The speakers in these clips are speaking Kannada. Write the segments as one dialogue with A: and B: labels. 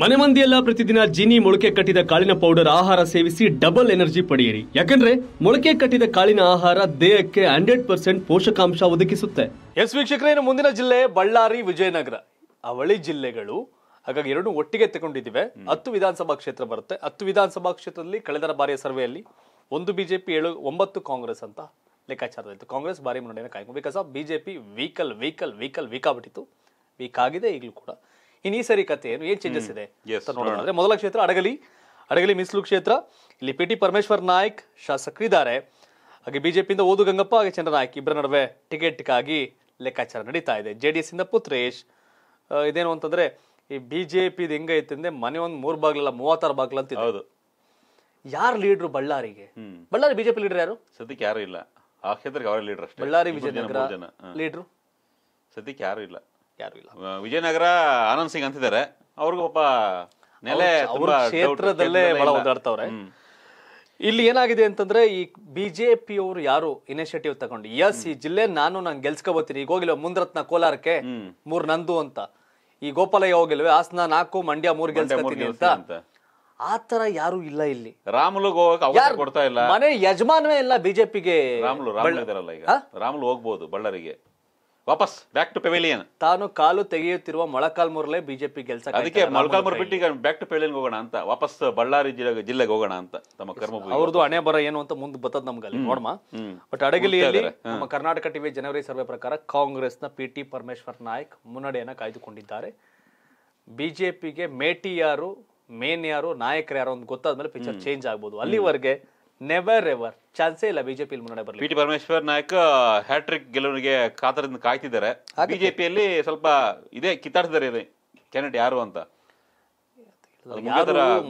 A: ಮನೆ ಮಂದಿಯೆಲ್ಲ ಪ್ರತಿದಿನ ಜಿನಿ ಮೊಳಕೆ ಕಟ್ಟಿದ ಕಾಳಿನ ಪೌಡರ್ ಆಹಾರ ಸೇವಿಸಿ ಡಬಲ್ ಎನರ್ಜಿ ಪಡೆಯಿರಿ ಯಾಕಂದ್ರೆ ಮೊಳಕೆ ಕಟ್ಟಿದ ಕಾಳಿನ ಆಹಾರ ದೇಹಕ್ಕೆ ಹಂಡ್ರೆಡ್ ಪರ್ಸೆಂಟ್ ಪೋಷಕಾಂಶ ಒದಗಿಸುತ್ತೆ ಎಸ್ ವೀಕ್ಷಕರೇ ಮುಂದಿನ ಜಿಲ್ಲೆ ಬಳ್ಳಾರಿ ವಿಜಯನಗರ ಅವಳಿ ಜಿಲ್ಲೆಗಳು ಹಾಗಾಗಿ ಎರಡು ಒಟ್ಟಿಗೆ ತಗೊಂಡಿದ್ದೇವೆ ಹತ್ತು ವಿಧಾನಸಭಾ ಕ್ಷೇತ್ರ ಬರುತ್ತೆ ಹತ್ತು ವಿಧಾನಸಭಾ ಕ್ಷೇತ್ರದಲ್ಲಿ ಕಳೆದ ಬಾರಿಯ ಸರ್ವೆಯಲ್ಲಿ ಒಂದು ಬಿಜೆಪಿ ಏಳು ಒಂಬತ್ತು ಕಾಂಗ್ರೆಸ್ ಅಂತ ಲೆಕ್ಕಾಚಾರದಲ್ಲಿತ್ತು ಕಾಂಗ್ರೆಸ್ ಬಾರಿ ಮುನ್ನಡೆಯನ್ನು ಕಾಯ್ಕೊಂಡು ಬಿಕಾಸ್ ಆಫ್ ಬಿಜೆಪಿ ವೀಕಲ್ ವೀಕಲ್ ವೀಕಲ್ ಆಗ್ಬಿಟ್ಟಿತ್ತು ವೀಕ್ ಆಗಿದೆ ಈಗಲೂ ಕೂಡ ಈ ಸರಿ ಕಥೆ ಏನು ಏನ್ ಚೇಂಜಸ್ ಇದೆ ನೋಡೋಣ ಮೊದಲ ಕ್ಷೇತ್ರ ಅಡಗಲಿ ಅಡಗಲಿ ಮೀಸಲು ಕ್ಷೇತ್ರ ಇಲ್ಲಿ ಪಿ ಟಿ ಪರಮೇಶ್ವರ್ ನಾಯ್ಕ್ ಶಾಸಕರಿದ್ದಾರೆ ಹಾಗೆ ಬಿಜೆಪಿಯಿಂದ ಓದು ಗಂಗಪ್ಪ ಹಾಗೆ ನಾಯ್ಕ್ ಇಬ್ಬರ ನಡುವೆ ಟಿಕೆಟ್ಗಾಗಿ ಲೆಕ್ಕಾಚಾರ ನಡೀತಾ ಇದೆ ಜೆ ಡಿ ಎಸ್ ಇಂದ ಪುತ್ರೇಶ್ ಇದೇನು ಅಂತಂದ್ರೆ ಈ ಬಿಜೆಪಿ ಹೆಂಗೈತೆ ಅಂದ್ರೆ ಮನೆ ಒಂದ್ ಮೂರ್ ಬಾಗ್ಲಲ್ಲ ಮೂವತ್ತಾರು ಬಾಗ್ಲ ಅಂತ ಹೌದು ಯಾರು ಲೀಡ್ರು ಬಳ್ಳಾರಿಗೆ
B: ಬಳ್ಳಾರಿ ಬಿಜೆಪಿ ಲೀಡರ್ ಯಾರು ಸದ್ಯಕ್ಕೆ ಯಾರು ಇಲ್ಲ ಆ ಕ್ಷೇತ್ರಕ್ಕೆ ಅವರೇ ಲೀಡರ್ ಅಷ್ಟೇ ಬಳ್ಳಾರಿ ಬಿಜೆಪಿ ಲೀಡರ್ ಸದ್ಯಕ್ಕೆ ಯಾರು ಇಲ್ಲ ಯಾರು ಇಲ್ಲ ವಿಜಯನಗರ ಆನಂದ್ ಸಿಂಗ್ ಅಂತಿದ್ದಾರೆ ಅವ್ರಿಗೂ ಪಾಪ ನೆಲೆ ಕ್ಷೇತ್ರದಲ್ಲೇ ಬಹಳ ಓದಾಡ್ತವ್ರೆ ಇಲ್ಲಿ ಏನಾಗಿದೆ
A: ಅಂತಂದ್ರೆ ಈ ಬಿಜೆಪಿ ಅವರು ಯಾರು ಇನಿಷಿಯೇಟಿವ್ ತಗೊಂಡು ಎಸ್ ಈ ಜಿಲ್ಲೆ ನಾನು ನಂಗೆ ಗೆಲ್ಸ್ಕೋಬತ್ತೀನಿ ಈಗ ಹೋಗಿಲ್ವ ಮುಂದ್ರತ್ನ ಕೋಲಾರಕ್ಕೆ ಮೂರ್ ನಂದು ಅಂತ ಈ ಗೋಪಾಲಯ್ಯ ಹೋಗಿಲ್ವೇ ಹಾಸನ ನಾಲ್ಕು ಮಂಡ್ಯ
B: ಮೂರ್ ಗೆಲ್ಸ್ಕೋತೀನಿ ಅಂತ
A: ಆತರ ಯಾರು ಇಲ್ಲ ಇಲ್ಲಿ
B: ರಾಮುಲು ಕೊಡ್ತಾ ಇಲ್ಲ ಮನೆ ಯಜಮಾನವೇ ಇಲ್ಲ ಬಿಜೆಪಿಗೆ ರಾಮುಲು ಈಗ ರಾಮುಲು ಹೋಗ್ಬೋದು ಬಳ್ಳಾರಿಗೆ ವಾಪಸ್ ಬ್ಯಾಕ್ ಟು ಪೆವಿಲಿಯನ್
A: ತಾನು ಕಾಲು ತೆಗೆಯುತ್ತಿರುವ ಮೊಳಕಾಲ್ಮೂರಲ್ಲೇ ಬಿಜೆಪಿ ಗೆಲ್ಸ ಅದಕ್ಕೆ ಮೊಳಕಾಲ್ಮೂರು ಬಿಟ್ಟು
B: ಈಗ ಬ್ಯಾಕ್ ಟು ಪೆವಿಲಿಯನ್ ಹೋಗೋಣ ಅಂತ ವಾಪಸ್ ಬಳ್ಳಾರಿ ಜಿಲ್ಲೆ ಜಿಲ್ಲೆಗೆ ಹೋಗೋಣ ಅಂತ ತಮ್ಮ ಕರ್ಮ ಅವ್ರದ್ದು ಹಣೆ ಬರ ಏನು ಅಂತ ಮುಂದೆ ಬರ್ತದ ನಮ್ಗೆ ಅಲ್ಲಿ ನೋಡಮ್ಮ ಬಟ್ ಅಡಗಲಿಯಲ್ಲಿ ನಮ್ಮ ಕರ್ನಾಟಕ ಟಿವಿ ಜನವರಿ ಸರ್ವೆ ಪ್ರಕಾರ
A: ಕಾಂಗ್ರೆಸ್ನ ಪಿ ಟಿ ಪರಮೇಶ್ವರ್ ನಾಯಕ್ ಮುನ್ನಡೆಯನ್ನು ಕಾಯ್ದುಕೊಂಡಿದ್ದಾರೆ ಬಿಜೆಪಿಗೆ ಮೇಟಿ ಯಾರು ಮೇನ್ ಯಾರು ನಾಯಕರು ಯಾರು ಅಂತ ಗೊತ್ತಾದ್ಮೇಲೆ ಪಿಕ್ಚರ್ ಚೇಂಜ್ ಆಗ್ಬೋದು ಅಲ್ಲಿವರೆಗೆ ನೆವರ್ ಎವರ್ ಚಾನ್ಸೇ ಇಲ್ಲ ಬಿಜೆಪಿ ಮುನ್ನಡೆ ಬರಲಿ ಪಿ ಟಿ
B: ಪರಮೇಶ್ವರ್ ನಾಯಕ ಹ್ಯಾಟ್ರಿಕ್ ಗೆಲುವಿಗೆ ಕಾತರದಿಂದ ಕಾಯ್ತಿದ್ದಾರೆ ಬಿಜೆಪಿಯಲ್ಲಿ ಸ್ವಲ್ಪ ಇದೇ ಕಿತ್ತಾಡ್ತಿದ್ದಾರೆ ಕ್ಯಾಂಡಿಡೇಟ್ ಯಾರು ಅಂತ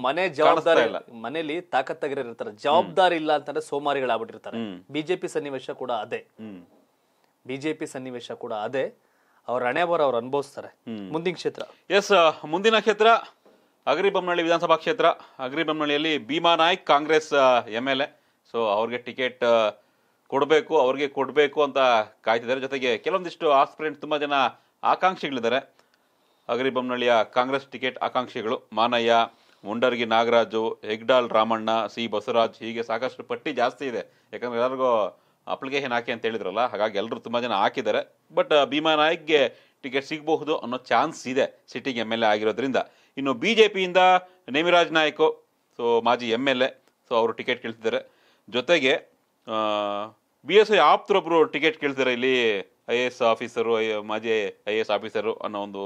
B: ಮನೆ ಜವಾಬ್ದಾರಿ ಇಲ್ಲ
A: ಮನೇಲಿ ತಾಕತ್ತಾಗಿರ್ತಾರೆ ಜವಾಬ್ದಾರಿ ಇಲ್ಲ ಅಂತಂದ್ರೆ ಸೋಮಾರಿಗಳಾಗ್ಬಿಟ್ಟಿರ್ತಾರೆ ಬಿಜೆಪಿ ಸನ್ನಿವೇಶ ಕೂಡ ಅದೇ ಬಿಜೆಪಿ ಸನ್ನಿವೇಶ ಕೂಡ ಅದೇ ಅವ್ರ ಹಣೆ ಬರ ಅವ್ರು ಅನುಭವಿಸ್ತಾರೆ ಮುಂದಿನ ಕ್ಷೇತ್ರ
B: ಎಸ್ ಮುಂದಿನ ಕ್ಷೇತ್ರ ಅಗ್ರಿಬೊಮ್ಮನಹಳ್ಳಿ ವಿಧಾನಸಭಾ ಕ್ಷೇತ್ರ ಅಗ್ರಿಬೊಮ್ಮನಹಳ್ಳಿಯಲ್ಲಿ Bhima Naik Congress M L A so ಅವ್ರಿಗೆ ಟಿಕೆಟ್ ಕೊಡಬೇಕು ಅವ್ರಿಗೆ ಕೊಡಬೇಕು ಅಂತ ಕಾಯ್ತಿದ್ದಾರೆ ಜೊತೆಗೆ ಕೆಲವೊಂದಿಷ್ಟು ಆಸ್ಪಿರೆಂಟ್ ತುಂಬ ಜನ ಆಕಾಂಕ್ಷಿಗಳಿದ್ದಾರೆ ಅಗ್ರಿಬೊಮ್ಮನಹಳ್ಳಿಯ ಕಾಂಗ್ರೆಸ್ ಟಿಕೆಟ್ ಆಕಾಂಕ್ಷಿಗಳು ಮಾನಯ್ಯ ಮುಂಡರ್ಗಿ ನಾಗರಾಜು ಹೆಗ್ಡಾಲ್ ರಾಮಣ್ಣ ಸಿ ಬಸವರಾಜ್ ಹೀಗೆ ಸಾಕಷ್ಟು ಪಟ್ಟಿ ಜಾಸ್ತಿ ಇದೆ ಯಾಕಂದರೆ ಎಲ್ಲರಿಗೂ ಅಪ್ಲಿಕೇಶನ್ ಹಾಕಿ ಅಂತ ಹೇಳಿದ್ರಲ್ಲ ಹಾಗಾಗಿ ಎಲ್ಲರೂ ತುಂಬ ಜನ ಹಾಕಿದ್ದಾರೆ ಬಟ್ ಭೀಮಾ ನಾಯ್ಕ್ಗೆ ಟಿಕೆಟ್ ಸಿಗಬಹುದು ಅನ್ನೋ ಚಾನ್ಸ್ ಇದೆ ಸಿಟ್ಟಿಂಗ್ ಎಮ್ ಎಲ್ ಎ ಆಗಿರೋದ್ರಿಂದ ಇನ್ನು ಬಿ ಜೆ ಪಿಯಿಂದ ನೇಮಿರಾಜ್ ನಾಯ್ಕು ಸೊ ಮಾಜಿ ಎಮ್ ಎಲ್ ಎ ಸೊ ಅವರು ಟಿಕೆಟ್ ಕೇಳ್ತಿದ್ದಾರೆ ಜೊತೆಗೆ ಬಿ ಎಸ್ ಐ ಆಪ್ತರೊಬ್ಬರು ಟಿಕೆಟ್ ಕೇಳ್ತಿದ್ದಾರೆ ಇಲ್ಲಿ I A S officer I ಮಾಜಿ ಐ ಎ ಎಸ್ ಆಫೀಸರು ಅನ್ನೋ ಒಂದು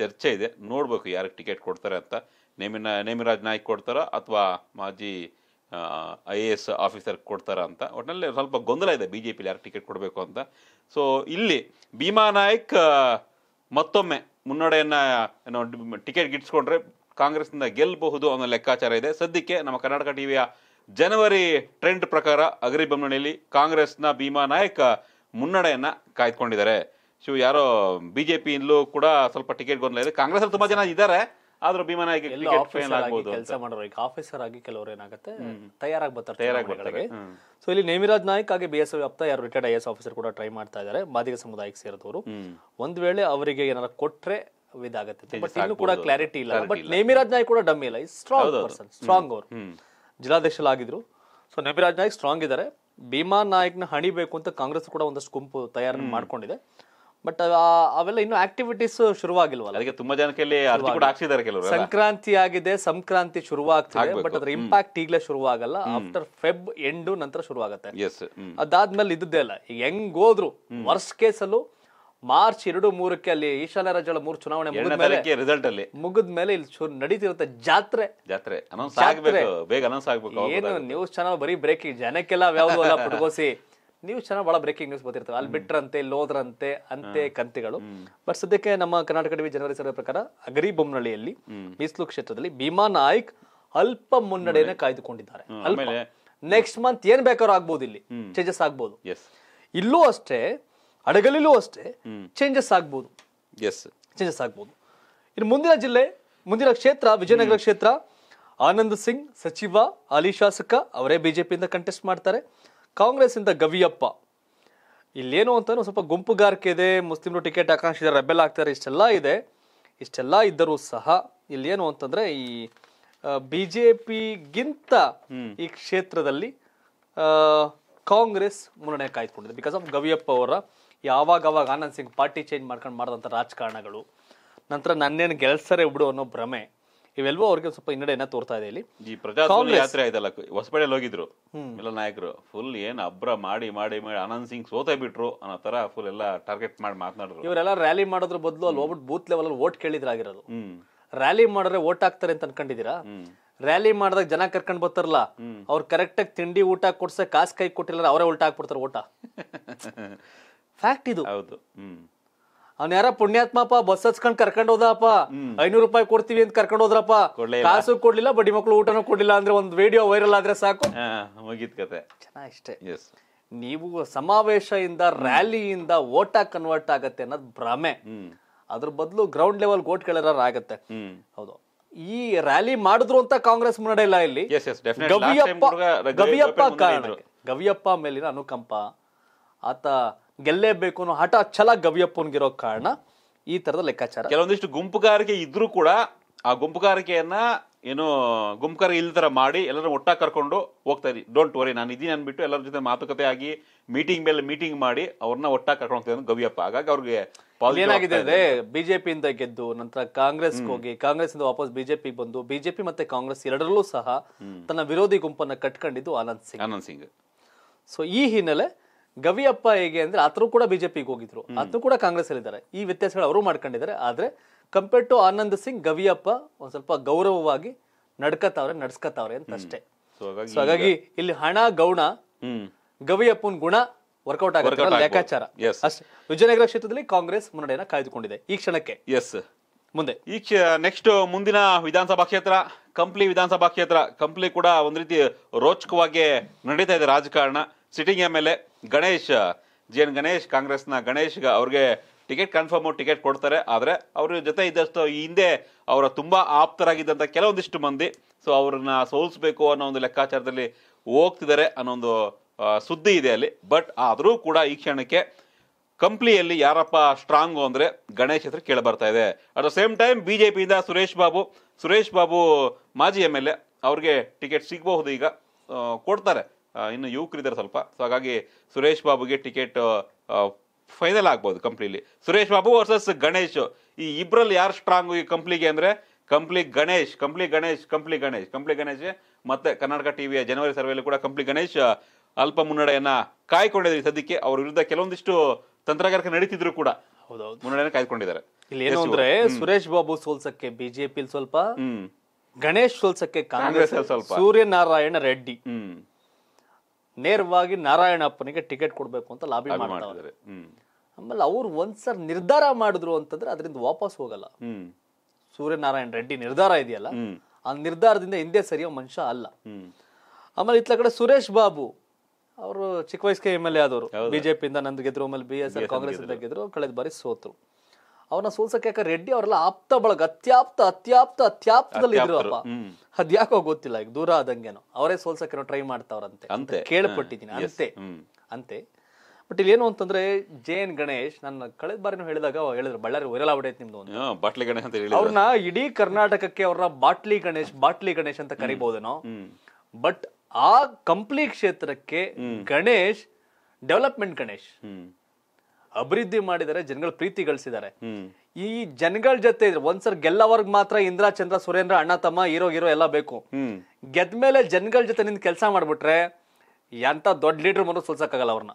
B: ಚರ್ಚೆ ಇದೆ ನೋಡಬೇಕು ಯಾರಿಗೆ ಟಿಕೆಟ್ ಕೊಡ್ತಾರೆ ಅಂತ ನೇಮಿನ ನೇಮಿರಾಜ್ ನಾಯ್ಕ್ ಕೊಡ್ತಾರ ಅಥವಾ ಮಾಜಿ ಐ ಎ ಎಸ್ ಆಫೀಸರ್ ಕೊಡ್ತಾರ ಅಂತ ಒಟ್ಟಿನಲ್ಲಿ ಸ್ವಲ್ಪ ಗೊಂದಲ ಇದೆ ಬಿ ಜೆ ಪಿಲಿ ಯಾರಿಗೆ ಟಿಕೆಟ್ ಕೊಡಬೇಕು ಅಂತ ಸೊ ಇಲ್ಲಿ ಭೀಮಾ ನಾಯ್ಕ್ ಮತ್ತೊಮ್ಮೆ ಮುನ್ನಡೆಯನ್ನ ಏನೋ ಟಿಕೆಟ್ ಗಿಟ್ಸ್ಕೊಂಡ್ರೆ ಕಾಂಗ್ರೆಸ್ನಿಂದ ಗೆಲ್ಲಬಹುದು ಅನ್ನೋ ಲೆಕ್ಕಾಚಾರ ಇದೆ ಸದ್ಯಕ್ಕೆ ನಮ್ಮ ಕರ್ನಾಟಕ ಟಿವಿಯ ಜನವರಿ ಟ್ರೆಂಡ್ ಪ್ರಕಾರ ಅಗ್ರಿ ಅಗರಿಬೊಮ್ಮನಹಳ್ಳಿಯಲ್ಲಿ ಕಾಂಗ್ರೆಸ್ನ ಭೀಮಾ ನಾಯಕ ಮುನ್ನಡೆಯನ್ನ ಕಾಯ್ದುಕೊಂಡಿದ್ದಾರೆ ಶಿವ ಯಾರೋ ಬಿ ಜೆ ಪಿಯಿಂದಲೂ ಕೂಡ ಸ್ವಲ್ಪ ಟಿಕೆಟ್ ಗೊಂದಲ ಇದೆ ಕಾಂಗ್ರೆಸ್ ಅಲ್ಲಿ ತುಂಬಾ ಜನ ಇದ್ದಾರೆ ಆದ್ರೂ ಭೀಮಾ ಆಗಿ ಕೆಲಸ
A: ಮಾಡೋರು ಈಗ ಆಫೀಸರ್ ಆಗಿ ಕೆಲವರು ಏನಾಗುತ್ತೆ ತಯಾರಾಗಿ ಬರ್ತಾರೆ ಸೊ ಇಲ್ಲಿ ನೇಮಿರಾಜ್ ನಾಯ್ಕ್ ಹಾಗೆ ಬಿ ಎಸ್ ವ್ಯಾಪ್ತ ಯಾರು ರಿಟೈರ್ಡ್ ಐ ಎಸ್ ಆಫೀಸರ್ ಕೂಡ ಟ್ರೈ ಮಾಡ್ತಾ ಇದ್ದಾರೆ ಮಾದಿಗ ಸಮುದಾಯಕ್ಕೆ ಸೇರಿದವರು ಒಂದ್ ವೇಳೆ ಅವರಿಗೆ ಏನಾರ ಕೊಟ್ರೆ ಇದಾಗತ್ತೆ ಬಟ್ ಇನ್ನು ಕೂಡ ಕ್ಲಾರಿಟಿ ಇಲ್ಲ ಬಟ್ ನೇಮಿರಾಜ್ ನಾಯ್ಕ್ ಕೂಡ ಡಮ್ಮಿ ಇಲ್ಲ ಸ್ಟ್ರಾಂಗ್ ಪರ್ಸನ್ ಸ್ಟ್ರಾಂಗ್ ಅವರು ಜಿಲ್ಲಾಧ್ಯಕ್ಷರಾಗಿದ್ರು ಸೊ ನೇಮಿರಾಜ್ ನಾಯ್ಕ್ ಸ್ಟ್ರಾಂಗ್ ಇದ್ದಾರೆ ಭೀಮಾ ನಾಯ್ಕ್ನ ಹಣಿಬೇಕು ಅಂತ ಕಾಂಗ್ರೆಸ್ ಕೂಡ ಒಂದಷ್ಟು ಗುಂಪು ತಯಾರಿ ಮಾಡ್ಕೊಂಡಿದೆ ಬಟ್ ಅವೆಲ್ಲ ಇನ್ನು ಆಕ್ಟಿವಿಟೀಸ್ ಶುರುವಾಗಿಲ್ವಲ್ಲ ಅದಕ್ಕೆ ತುಂಬಾ ಜನಕ್ಕೆ ಕೂಡ ಹಾಕ್ಸಿದ್ದಾರೆ ಕೆಲವರು ಸಂಕ್ರಾಂತಿ ಆಗಿದೆ ಸಂಕ್ರಾಂತಿ ಶುರುವಾಗ್ತಿದೆ ಬಟ್ ಅದರ ಇಂಪ್ಯಾಕ್ಟ್ ಈಗಲೇ ಶುರುವಾಗಲ್ಲ ಆಫ್ಟರ್ ಫೆಬ್ ಎಂಡ್ ನಂತರ ಶುರುವಾಗುತ್ತೆ ಅದಾದ್ಮೇಲೆ ಇದ್ದದ್ದೇ ಅಲ್ಲ ಹೆಂಗ್ ಹೋದ್ರು ವರ್ಷ ಕೇಸಲು ಮಾರ್ಚ್ ಎರಡು ಮೂರಕ್ಕೆ ಅಲ್ಲಿ ಈಶಾನ್ಯ ರಾಜ್ಯಗಳ ಮೂರು ಚುನಾವಣೆ ರಿಸಲ್ಟ್ ಅಲ್ಲಿ ಮುಗಿದ ಮೇಲೆ ಇಲ್ಲಿ ನಡೀತಿರುತ್ತೆ ಜಾತ್ರೆ
B: ಜಾತ್ರೆ ಅನೌನ್ಸ್ ಆಗಬೇಕು ಬೇಗ ಅನೌನ್ಸ್ ಆಗಬೇಕು ಏನು
A: ನ್ಯೂಸ್ ಚಾನಲ್ ಬರೀ ಬ್ರೇಕಿಂಗ್ ಜನಕ್ಕೆಲ್ಲ ಯಾವ್ದು ಅಲ್ಲ ಪುಟ್ಕೋಸಿ ನ್ಯೂಸ್ ಚೆನ್ನಾಗಿ ಭಾಳ ಬ್ರೇಕಿಂಗ್ ನ್ಯೂಸ್ ಬರ್ತಿರ್ತವೆ ಅಲ್ಲಿ ಬಿಟ್ರಂತೆ ಲೋದ್ರಂತೆ ಅಂತೆ ಕಂತೆಗಳು ಬಟ್ ಸದ್ಯಕ್ಕೆ ನಮ್ಮ ಕರ್ನಾಟಕ ಜನವರಿ ಸರ್ವೆ ಪ್ರಕಾರ ಅಗರಿ ಬೊಮ್ಮನಹಳ್ಳಿಯಲ್ಲಿ ಮೀಸಲು ಕ್ಷೇತ್ರದಲ್ಲಿ ಭೀಮಾ ನಾಯ್ಕ್ ಅಲ್ಪ ಮುನ್ನಡೆಯನ್ನು ಕಾಯ್ದುಕೊಂಡಿದ್ದಾರೆ ನೆಕ್ಸ್ಟ್ ಮಂತ್ ಏನ್ ಬೇಕಾದ್ರೂ ಆಗ್ಬಹುದು ಇಲ್ಲಿ ಚೇಂಜಸ್ ಆಗ್ಬೋದು ಇಲ್ಲೂ ಅಷ್ಟೇ ಹಡಗಲಿಲೂ ಅಷ್ಟೇ ಚೇಂಜಸ್ ಆಗ್ಬೋದು ಚೇಂಜಸ್ ಆಗ್ಬೋದು ಇನ್ನು ಮುಂದಿನ ಜಿಲ್ಲೆ ಮುಂದಿನ ಕ್ಷೇತ್ರ ವಿಜಯನಗರ ಕ್ಷೇತ್ರ ಆನಂದ್ ಸಿಂಗ್ ಸಚಿವ ಅಲಿ ಶಾಸಕ ಅವರೇ ಬಿಜೆಪಿಯಿಂದ ಕಂಟೆಸ್ಟ್ ಮಾಡ್ತಾರೆ ಕಾಂಗ್ರೆಸ್ ಇಂದ ಗವಿಯಪ್ಪ ಇಲ್ಲೇನು ಅಂತಂದ್ರೆ ಸ್ವಲ್ಪ ಗುಂಪುಗಾರಿಕೆ ಇದೆ ಮುಸ್ಲಿಮ್ರು ಟಿಕೆಟ್ ಆಕಾಂಕ್ಷಿದಾರೆ ರೆಬೆಲ್ ಆಗ್ತಾರೆ ಇಷ್ಟೆಲ್ಲ ಇದೆ ಇಷ್ಟೆಲ್ಲ ಇದ್ದರೂ ಸಹ ಇಲ್ಲೇನು ಅಂತಂದ್ರೆ ಈ ಬಿ ಜೆ ಪಿಗಿಂತ ಈ ಕ್ಷೇತ್ರದಲ್ಲಿ ಕಾಂಗ್ರೆಸ್ ಮುನ್ನಡೆ ಕಾಯ್ದುಕೊಂಡಿದೆ ಬಿಕಾಸ್ ಆಫ್ ಗವಿಯಪ್ಪ ಅವರ ಯಾವಾಗ ಅವಾಗ ಆನಂದ್ ಸಿಂಗ್ ಪಾರ್ಟಿ ಚೇಂಜ್ ಮಾಡ್ಕೊಂಡು ಮಾಡಿದಂಥ ರಾಜಕಾರಣಗಳು ನಂತರ ನನ್ನೇನು ಗೆಲ್ಸರೆ ಬಿಡು ಅನ್ನೋ ಭ್ರಮೆ
B: ಇವೆಲ್ಲವೂ ಅವ್ರಿಗೆ ಸ್ವಲ್ಪ ಹಿನ್ನಡೆಯನ್ನ ತೋರ್ತಾ ಇದೆ ಇಲ್ಲಿ ಈ ಪ್ರಜಾಸೂಲಿ ಯಾತ್ರೆ ಆಯ್ತಲ್ಲ ಹೊಸಪೇಟೆಯಲ್ಲಿ ಹೋಗಿದ್ರು ಎಲ್ಲ ನಾಯಕರು ಫುಲ್ ಏನ್ ಅಬ್ರ ಮಾಡಿ ಮಾಡಿ ಮಾಡಿ ಆನಂದ್ ಸಿಂಗ್ ಸೋತೆ ಬಿಟ್ರು ಅನ್ನೋ ತರ ಫುಲ್ ಎಲ್ಲ ಟಾರ್ಗೆಟ್ ಮಾಡಿ ಮಾತನಾಡಿದ್ರು
A: ಇವರೆಲ್ಲ ರ್ಯಾಲಿ ಮಾಡೋದ್ರ ಬದಲು ಅಲ್ಲಿ ಹೋಗ್ಬಿಟ್ಟು ಬೂತ್ ಲೆವೆಲ್ ಅಲ್ಲಿ ಓಟ್ ಕೇಳಿದ್ರಾಗಿರೋದು ರ್ಯಾಲಿ ಮಾಡಿದ್ರೆ ವೋಟ್ ಹಾಕ್ತಾರೆ ಅಂತ ಅನ್ಕೊಂಡಿದ್ದೀರಾ ರ್ಯಾಲಿ ಮಾಡಿದಾಗ ಜನ ಕರ್ಕೊಂಡ್ ಬರ್ತಾರಲ್ಲ ಅವ್ರು ಕರೆಕ್ಟ್ ಆಗಿ ತಿಂಡಿ ಊಟ ಕೊಡ್ಸ ಕಾಸು ಕೈ ಕೊಟ್ಟಿಲ್ಲ ಅವರೇ ಉಲ್ಟಾ ಹಾಕ್ಬಿಡ್ತಾರೆ ಓಟ ಫ್ಯಾಕ್ಟ್ ಇದು ಹೌದು ಅವ್ನ ಯಾರ ಪುಣ್ಯಾತ್ಮಪ್ಪ ಬಸ್ ಹಚ್ಕೊಂಡ್ ಕರ್ಕೊಂಡ್ ಹೋದಪ್ಪ ಐನೂರು ರೂಪಾಯಿ ಕೊಡ್ತೀವಿ ಅಂತ ಕರ್ಕೊಂಡ್ ಹೋದ್ರಪ್ಪ ಕಾಸು ಕೊಡ್ಲಿಲ್ಲ ಬಡಿ ಮಕ್ಳು ಊಟನೂ ಕೊಡ್ಲಿಲ್ಲ ಅಂದ್ರೆ ಒಂದ್ ವಿಡಿಯೋ ವೈರಲ್ ಆದ್ರೆ ಸಾಕು
B: ಮುಗಿದ ಕತೆ ಚೆನ್ನಾಗಿಷ್ಟೇ ಇಷ್ಟೇ
A: ನೀವು ಸಮಾವೇಶದಿಂದ ರ್ಯಾಲಿಯಿಂದ ಓಟ ಕನ್ವರ್ಟ್ ಆಗತ್ತೆ ಅನ್ನೋದು ಭ್ರಮೆ ಅದ್ರ ಬದಲು ಗ್ರೌಂಡ್ ಲೆವೆಲ್ ಓಟ್ ಕೇಳರ ಆಗತ್ತೆ ಹೌದು ಈ ರ್ಯಾಲಿ ಮಾಡಿದ್ರು ಅಂತ ಕಾಂಗ್ರೆಸ್ ಮುನ್ನಡೆ ಇಲ್ಲ ಇಲ್ಲಿ ಗವಿಯಪ್ಪ ಗವಿಯಪ್ಪ ಗವಿಯಪ್ಪ ಮೇಲಿನ ಅನುಕಂಪ ಆತ ಗೆಲ್ಲೇಬೇಕು ಅನ್ನೋ ಹಠ ಛಲ ಗವಿಯಪ್ಪನ್ಗಿರೋ ಕಾರಣ ಈ ತರದ ಲೆಕ್ಕಾಚಾರ
B: ಕೆಲವೊಂದಿಷ್ಟು ಗುಂಪುಗಾರಿಕೆ ಇದ್ರೂ ಕೂಡ ಆ ಗುಂಪುಗಾರಿಕೆಯನ್ನ ಏನು ಗುಂಪುಗಾರ ಇಲ್ದರ ಮಾಡಿ ಎಲ್ಲರೂ ಒಟ್ಟಾಗಿ ಕರ್ಕೊಂಡು ಹೋಗ್ತಾ ಇದ್ದೀನಿ ಡೋಂಟ್ ವರಿ ನಾನು ಇದೀನಿ ಅನ್ಬಿಟ್ಟು ಎಲ್ಲರ ಜೊತೆ ಮಾತುಕತೆ ಆಗಿ ಮೀಟಿಂಗ್ ಮೇಲೆ ಮೀಟಿಂಗ್ ಮಾಡಿ ಅವ್ರನ್ನ ಒಟ್ಟಾಗಿ ಕರ್ಕೊಂಡು ಹೋಗ್ತೀನಿ ಗವಿಯಪ್ಪ ಹಾಗಾಗಿ ಅವ್ರಿಗೆ ಏನಾಗಿದೆ ಬಿಜೆಪಿಯಿಂದ ಗೆದ್ದು ನಂತರ ಕಾಂಗ್ರೆಸ್ ಹೋಗಿ ಕಾಂಗ್ರೆಸ್ ಇಂದ ವಾಪಸ್ ಬಿಜೆಪಿ
A: ಬಂದು ಬಿಜೆಪಿ ಮತ್ತೆ ಕಾಂಗ್ರೆಸ್ ಎರಡರಲ್ಲೂ ಸಹ ತನ್ನ ವಿರೋಧಿ ಗುಂಪನ್ನ ಕಟ್ಕೊಂಡಿದ್ದು ಆನಂದ್ ಸಿಂಗ್ ಆನಂದ್ ಸಿಂಗ್ ಸೊ ಈ ಹಿನ್ನೆಲೆ ಗವಿಯಪ್ಪ ಹೇಗೆ ಅಂದ್ರೆ ಆತರು ಕೂಡ ಬಿಜೆಪಿಗೆ ಹೋಗಿದ್ರು ಅದು ಕೂಡ ಕಾಂಗ್ರೆಸ್ ಅಲ್ಲಿದ್ದಾರೆ ಈ ವ್ಯತ್ಯಾಸಗಳು ಅವರು ಮಾಡ್ಕೊಂಡಿದ್ದಾರೆ ಆದ್ರೆ ಕಂಪೇರ್ ಟು ಆನಂದ್ ಸಿಂಗ್ ಗವಿಯಪ್ಪ ಒಂದ್ ಸ್ವಲ್ಪ ಗೌರವವಾಗಿ ನಡ್ಕತಾವ್ರೆ ನಡ್ಸ್ಕತಾವ್ರೆ ಅಂತ ಅಷ್ಟೇ ಹಾಗಾಗಿ ಇಲ್ಲಿ ಹಣ ಗೌಣ ಗವಿಯಪ್ಪನ್ ಗುಣ ವರ್ಕೌಟ್ ಆಗುತ್ತೆ ಲೆಕ್ಕಾಚಾರ ಅಷ್ಟೇ ವಿಜಯನಗರ ಕ್ಷೇತ್ರದಲ್ಲಿ
B: ಕಾಂಗ್ರೆಸ್ ಮುನ್ನಡೆಯನ್ನ ಕಾಯ್ದುಕೊಂಡಿದೆ ಈ ಕ್ಷಣಕ್ಕೆ ಎಸ್ ಮುಂದೆ ಈ ನೆಕ್ಸ್ಟ್ ಮುಂದಿನ ವಿಧಾನಸಭಾ ಕ್ಷೇತ್ರ ಕಂಪ್ಲಿ ವಿಧಾನಸಭಾ ಕ್ಷೇತ್ರ ಕಂಪ್ಲಿ ಕೂಡ ಒಂದ್ ರೀತಿ ರೋಚಕವಾಗಿ ನಡೀತಾ ಇದೆ ರಾಜಕಾರಣ sitting M L A Ganesh G N Ganesh ಕಾಂಗ್ರೆಸ್ನ ಗಣೇಶ್ಗೆ ಅವ್ರಿಗೆ ಟಿಕೆಟ್ ಕನ್ಫರ್ಮು ಟಿಕೆಟ್ ಕೊಡ್ತಾರೆ ಆದರೆ ಅವ್ರ ಜೊತೆ ಇದ್ದಷ್ಟು ಈ ಹಿಂದೆ ಅವರ ತುಂಬ ಆಪ್ತರಾಗಿದ್ದಂಥ ಕೆಲವೊಂದಿಷ್ಟು ಮಂದಿ ಸೊ ಅವ್ರನ್ನ ಸೋಲಿಸ್ಬೇಕು ಅನ್ನೋ ಒಂದು ಲೆಕ್ಕಾಚಾರದಲ್ಲಿ ಹೋಗ್ತಿದ್ದಾರೆ ಅನ್ನೋ ಒಂದು ಸುದ್ದಿ ಇದೆ ಅಲ್ಲಿ ಬಟ್ ಆದರೂ ಕೂಡ ಈ ಕ್ಷಣಕ್ಕೆ ಕಂಪ್ಲಿಯಲ್ಲಿ ಯಾರಪ್ಪ ಸ್ಟ್ರಾಂಗು ಅಂದರೆ ಗಣೇಶ್ ಹತ್ರ ಕೇಳಿ ಬರ್ತಾ ಇದೆ at the same time B J ಪಿಯಿಂದ ಸುರೇಶ್ ಬಾಬು ಸುರೇಶ್ ಬಾಬು ಮಾಜಿ ಎಮ್ ಎಲ್ ಎ ಅವ್ರಿಗೆ ಟಿಕೆಟ್ ಸಿಗಬಹುದು ಈಗ ಕೊಡ್ತಾರೆ ಇನ್ನು ಯುವಕರಿದ್ದಾರೆ ಸ್ವಲ್ಪ ಸೊ ಹಾಗಾಗಿ ಸುರೇಶ್ ಬಾಬುಗೆ ಟಿಕೆಟ್ ಫೈನಲ್ ಆಗ್ಬೋದು ಕಂಪ್ನಿಲಿ ಸುರೇಶ್ ಬಾಬು ವರ್ಸಸ್ ಗಣೇಶ್ ಈ ಇಬ್ಬರಲ್ಲಿ ಯಾರು ಸ್ಟ್ರಾಂಗ್ ಈ ಕಂಪ್ಲಿಗೆ ಅಂದರೆ ಕಂಪ್ಲಿ ಗಣೇಶ್ ಕಂಪ್ಲಿ ಗಣೇಶ್ ಕಂಪ್ಲಿ ಗಣೇಶ್ ಕಂಪ್ಲಿ ಗಣೇಶ್ ಮತ್ತೆ ಕರ್ನಾಟಕ ಟಿವಿಯ ಜನವರಿ ಸರ್ವೆಯಲ್ಲಿ ಕೂಡ ಕಂಪ್ಲಿ ಗಣೇಶ್ ಅಲ್ಪ ಮುನ್ನಡೆಯನ್ನ ಕಾಯ್ಕೊಂಡಿದ್ದಾರೆ ಸದ್ಯಕ್ಕೆ ಅವ್ರ ವಿರುದ್ಧ ಕೆಲವೊಂದಿಷ್ಟು ತಂತ್ರಗಾರಿಕೆ ನಡೀತಿದ್ರು ಕೂಡ ಮುನ್ನಡೆಯನ್ನು ಕಾಯ್ಕೊಂಡಿದ್ದಾರೆ ಇಲ್ಲಿ ಏನು ಅಂದ್ರೆ ಸುರೇಶ್ ಬಾಬು ಸೋಲ್ಸಕ್ಕೆ ಬಿಜೆಪಿ ಸ್ವಲ್ಪ
A: ಗಣೇಶ್ ಸೋಲ್ಸಕ್ಕೆ ಕಾಂಗ್ರೆಸ್ ಸ್ವಲ್ಪ ಸೂರ್ಯನಾರಾಯಣ ರೆಡ್ಡಿ ನೇರವಾಗಿ ನಾರಾಯಣಪ್ಪನಿಗೆ ಟಿಕೆಟ್ ಕೊಡಬೇಕು ಅಂತ ಲಾಬಿ ಮಾಡ್ತಾರೆ ಆಮೇಲೆ ಅವ್ರು ಒಂದ್ಸರ್ ನಿರ್ಧಾರ ಮಾಡಿದ್ರು ಅಂತಂದ್ರೆ ಅದರಿಂದ ವಾಪಸ್ ಹೋಗಲ್ಲ ಸೂರ್ಯನಾರಾಯಣ ರೆಡ್ಡಿ ನಿರ್ಧಾರ ಇದೆಯಲ್ಲ ಆ ನಿರ್ಧಾರದಿಂದ ಹಿಂದೆ ಸರಿಯೋ ಮನುಷ್ಯ ಅಲ್ಲ ಆಮೇಲೆ ಇತ್ಲ ಕಡೆ ಸುರೇಶ್ ಬಾಬು ಅವರು ಚಿಕ್ಕ ವಯಸ್ಸಿಗೆ ಎಮ್ ಎಲ್ ಎ ಆದವರು ಬಿಜೆಪಿಯಿಂದ ನಂದು ಗೆದ್ರು ಆಮೇಲೆ ಬಿ ಎಸ್ ಎಲ್ ಕಾಂಗ್ರೆಸ್ ಗೆದ್ರು ಕಳೆದ ಬಾರಿ ಸೋತರು ಅವನ ಸೋಲ್ಸಕ್ಕೆ ಯಾಕೆ ರೆಡ್ಡಿ ಅವರೆಲ್ಲ ಆಪ್ತ ಬಳಗ ಅತ್ಯಾಪ್ತ ಅತ್ಯಾಪ್ತ ಅತ್ಯಾಪ್ತದಲ್ಲಿ ಇದ್ರಪ್ಪ ಅದ್ಯಾಕೋ ಗೊತ್ತಿಲ್ಲ ಈಗ ದೂರ ಆದಂಗೇನೋ ಅವರೇ ಸೋಲ್ಸಕ್ಕೆ ಟ್ರೈ ಮಾಡ್ತಾವ್ರಂತೆ ಕೇಳ್ಪಟ್ಟಿದ್ದೀನಿ ಅಂತೆ ಅಂತೆ ಬಟ್ ಇಲ್ಲಿ ಏನು ಅಂತಂದ್ರೆ ಜೆ ಎನ್ ಗಣೇಶ್ ನನ್ನ ಕಳೆದ ಬಾರಿನೂ ಹೇಳಿದಾಗ ಹೇಳಿದ್ರು ಬಳ್ಳಾರಿ ವೈರಲ್
B: ನಿಮ್ದು ಬಾಟ್ಲಿ ಗಣೇಶ್ ಅಂತ ಹೇಳಿ ಅವ್ರನ್ನ
A: ಇಡೀ ಕರ್ನಾಟಕಕ್ಕೆ ಅವರ ಬಾಟ್ಲಿ ಗಣೇಶ್ ಬಾಟ್ಲಿ ಗಣೇಶ್ ಅಂತ ಕರಿಬಹುದೇನೋ ಬಟ್ ಆ ಕಂಪ್ಲಿ ಕ್ಷೇತ್ರಕ್ಕೆ ಗಣೇಶ್ ಡೆವಲಪ್ಮೆಂಟ್ ಗಣೇಶ್ ಅಭಿವೃದ್ಧಿ ಮಾಡಿದ್ದಾರೆ ಜನಗಳ ಪ್ರೀತಿ ಗಳಿಸಿದ್ದಾರೆ ಈ ಜನಗಳ ಜೊತೆ ಇದ್ರೆ ಒಂದ್ಸರ್ ಗೆಲ್ಲವರ್ಗ್ ಮಾತ್ರ ಇಂದ್ರ ಚಂದ್ರ ಸುರೇಂದ್ರ ಅಣ್ಣ ತಮ್ಮ ಹೀರೋ ಹೀರೋ ಎಲ್ಲ ಬೇಕು ಗೆದ್ಮೇಲೆ ಜನಗಳ ಜೊತೆ ನಿಂದ ಕೆಲಸ ಮಾಡ್ಬಿಟ್ರೆ ಎಂತ ದೊಡ್ಡ ಲೀಡರ್ ಸೋಲ್ಸಕ್ ಸೋಲ್ಸಕ್ಕಾಗಲ್ಲ ಅವ್ರನ್ನ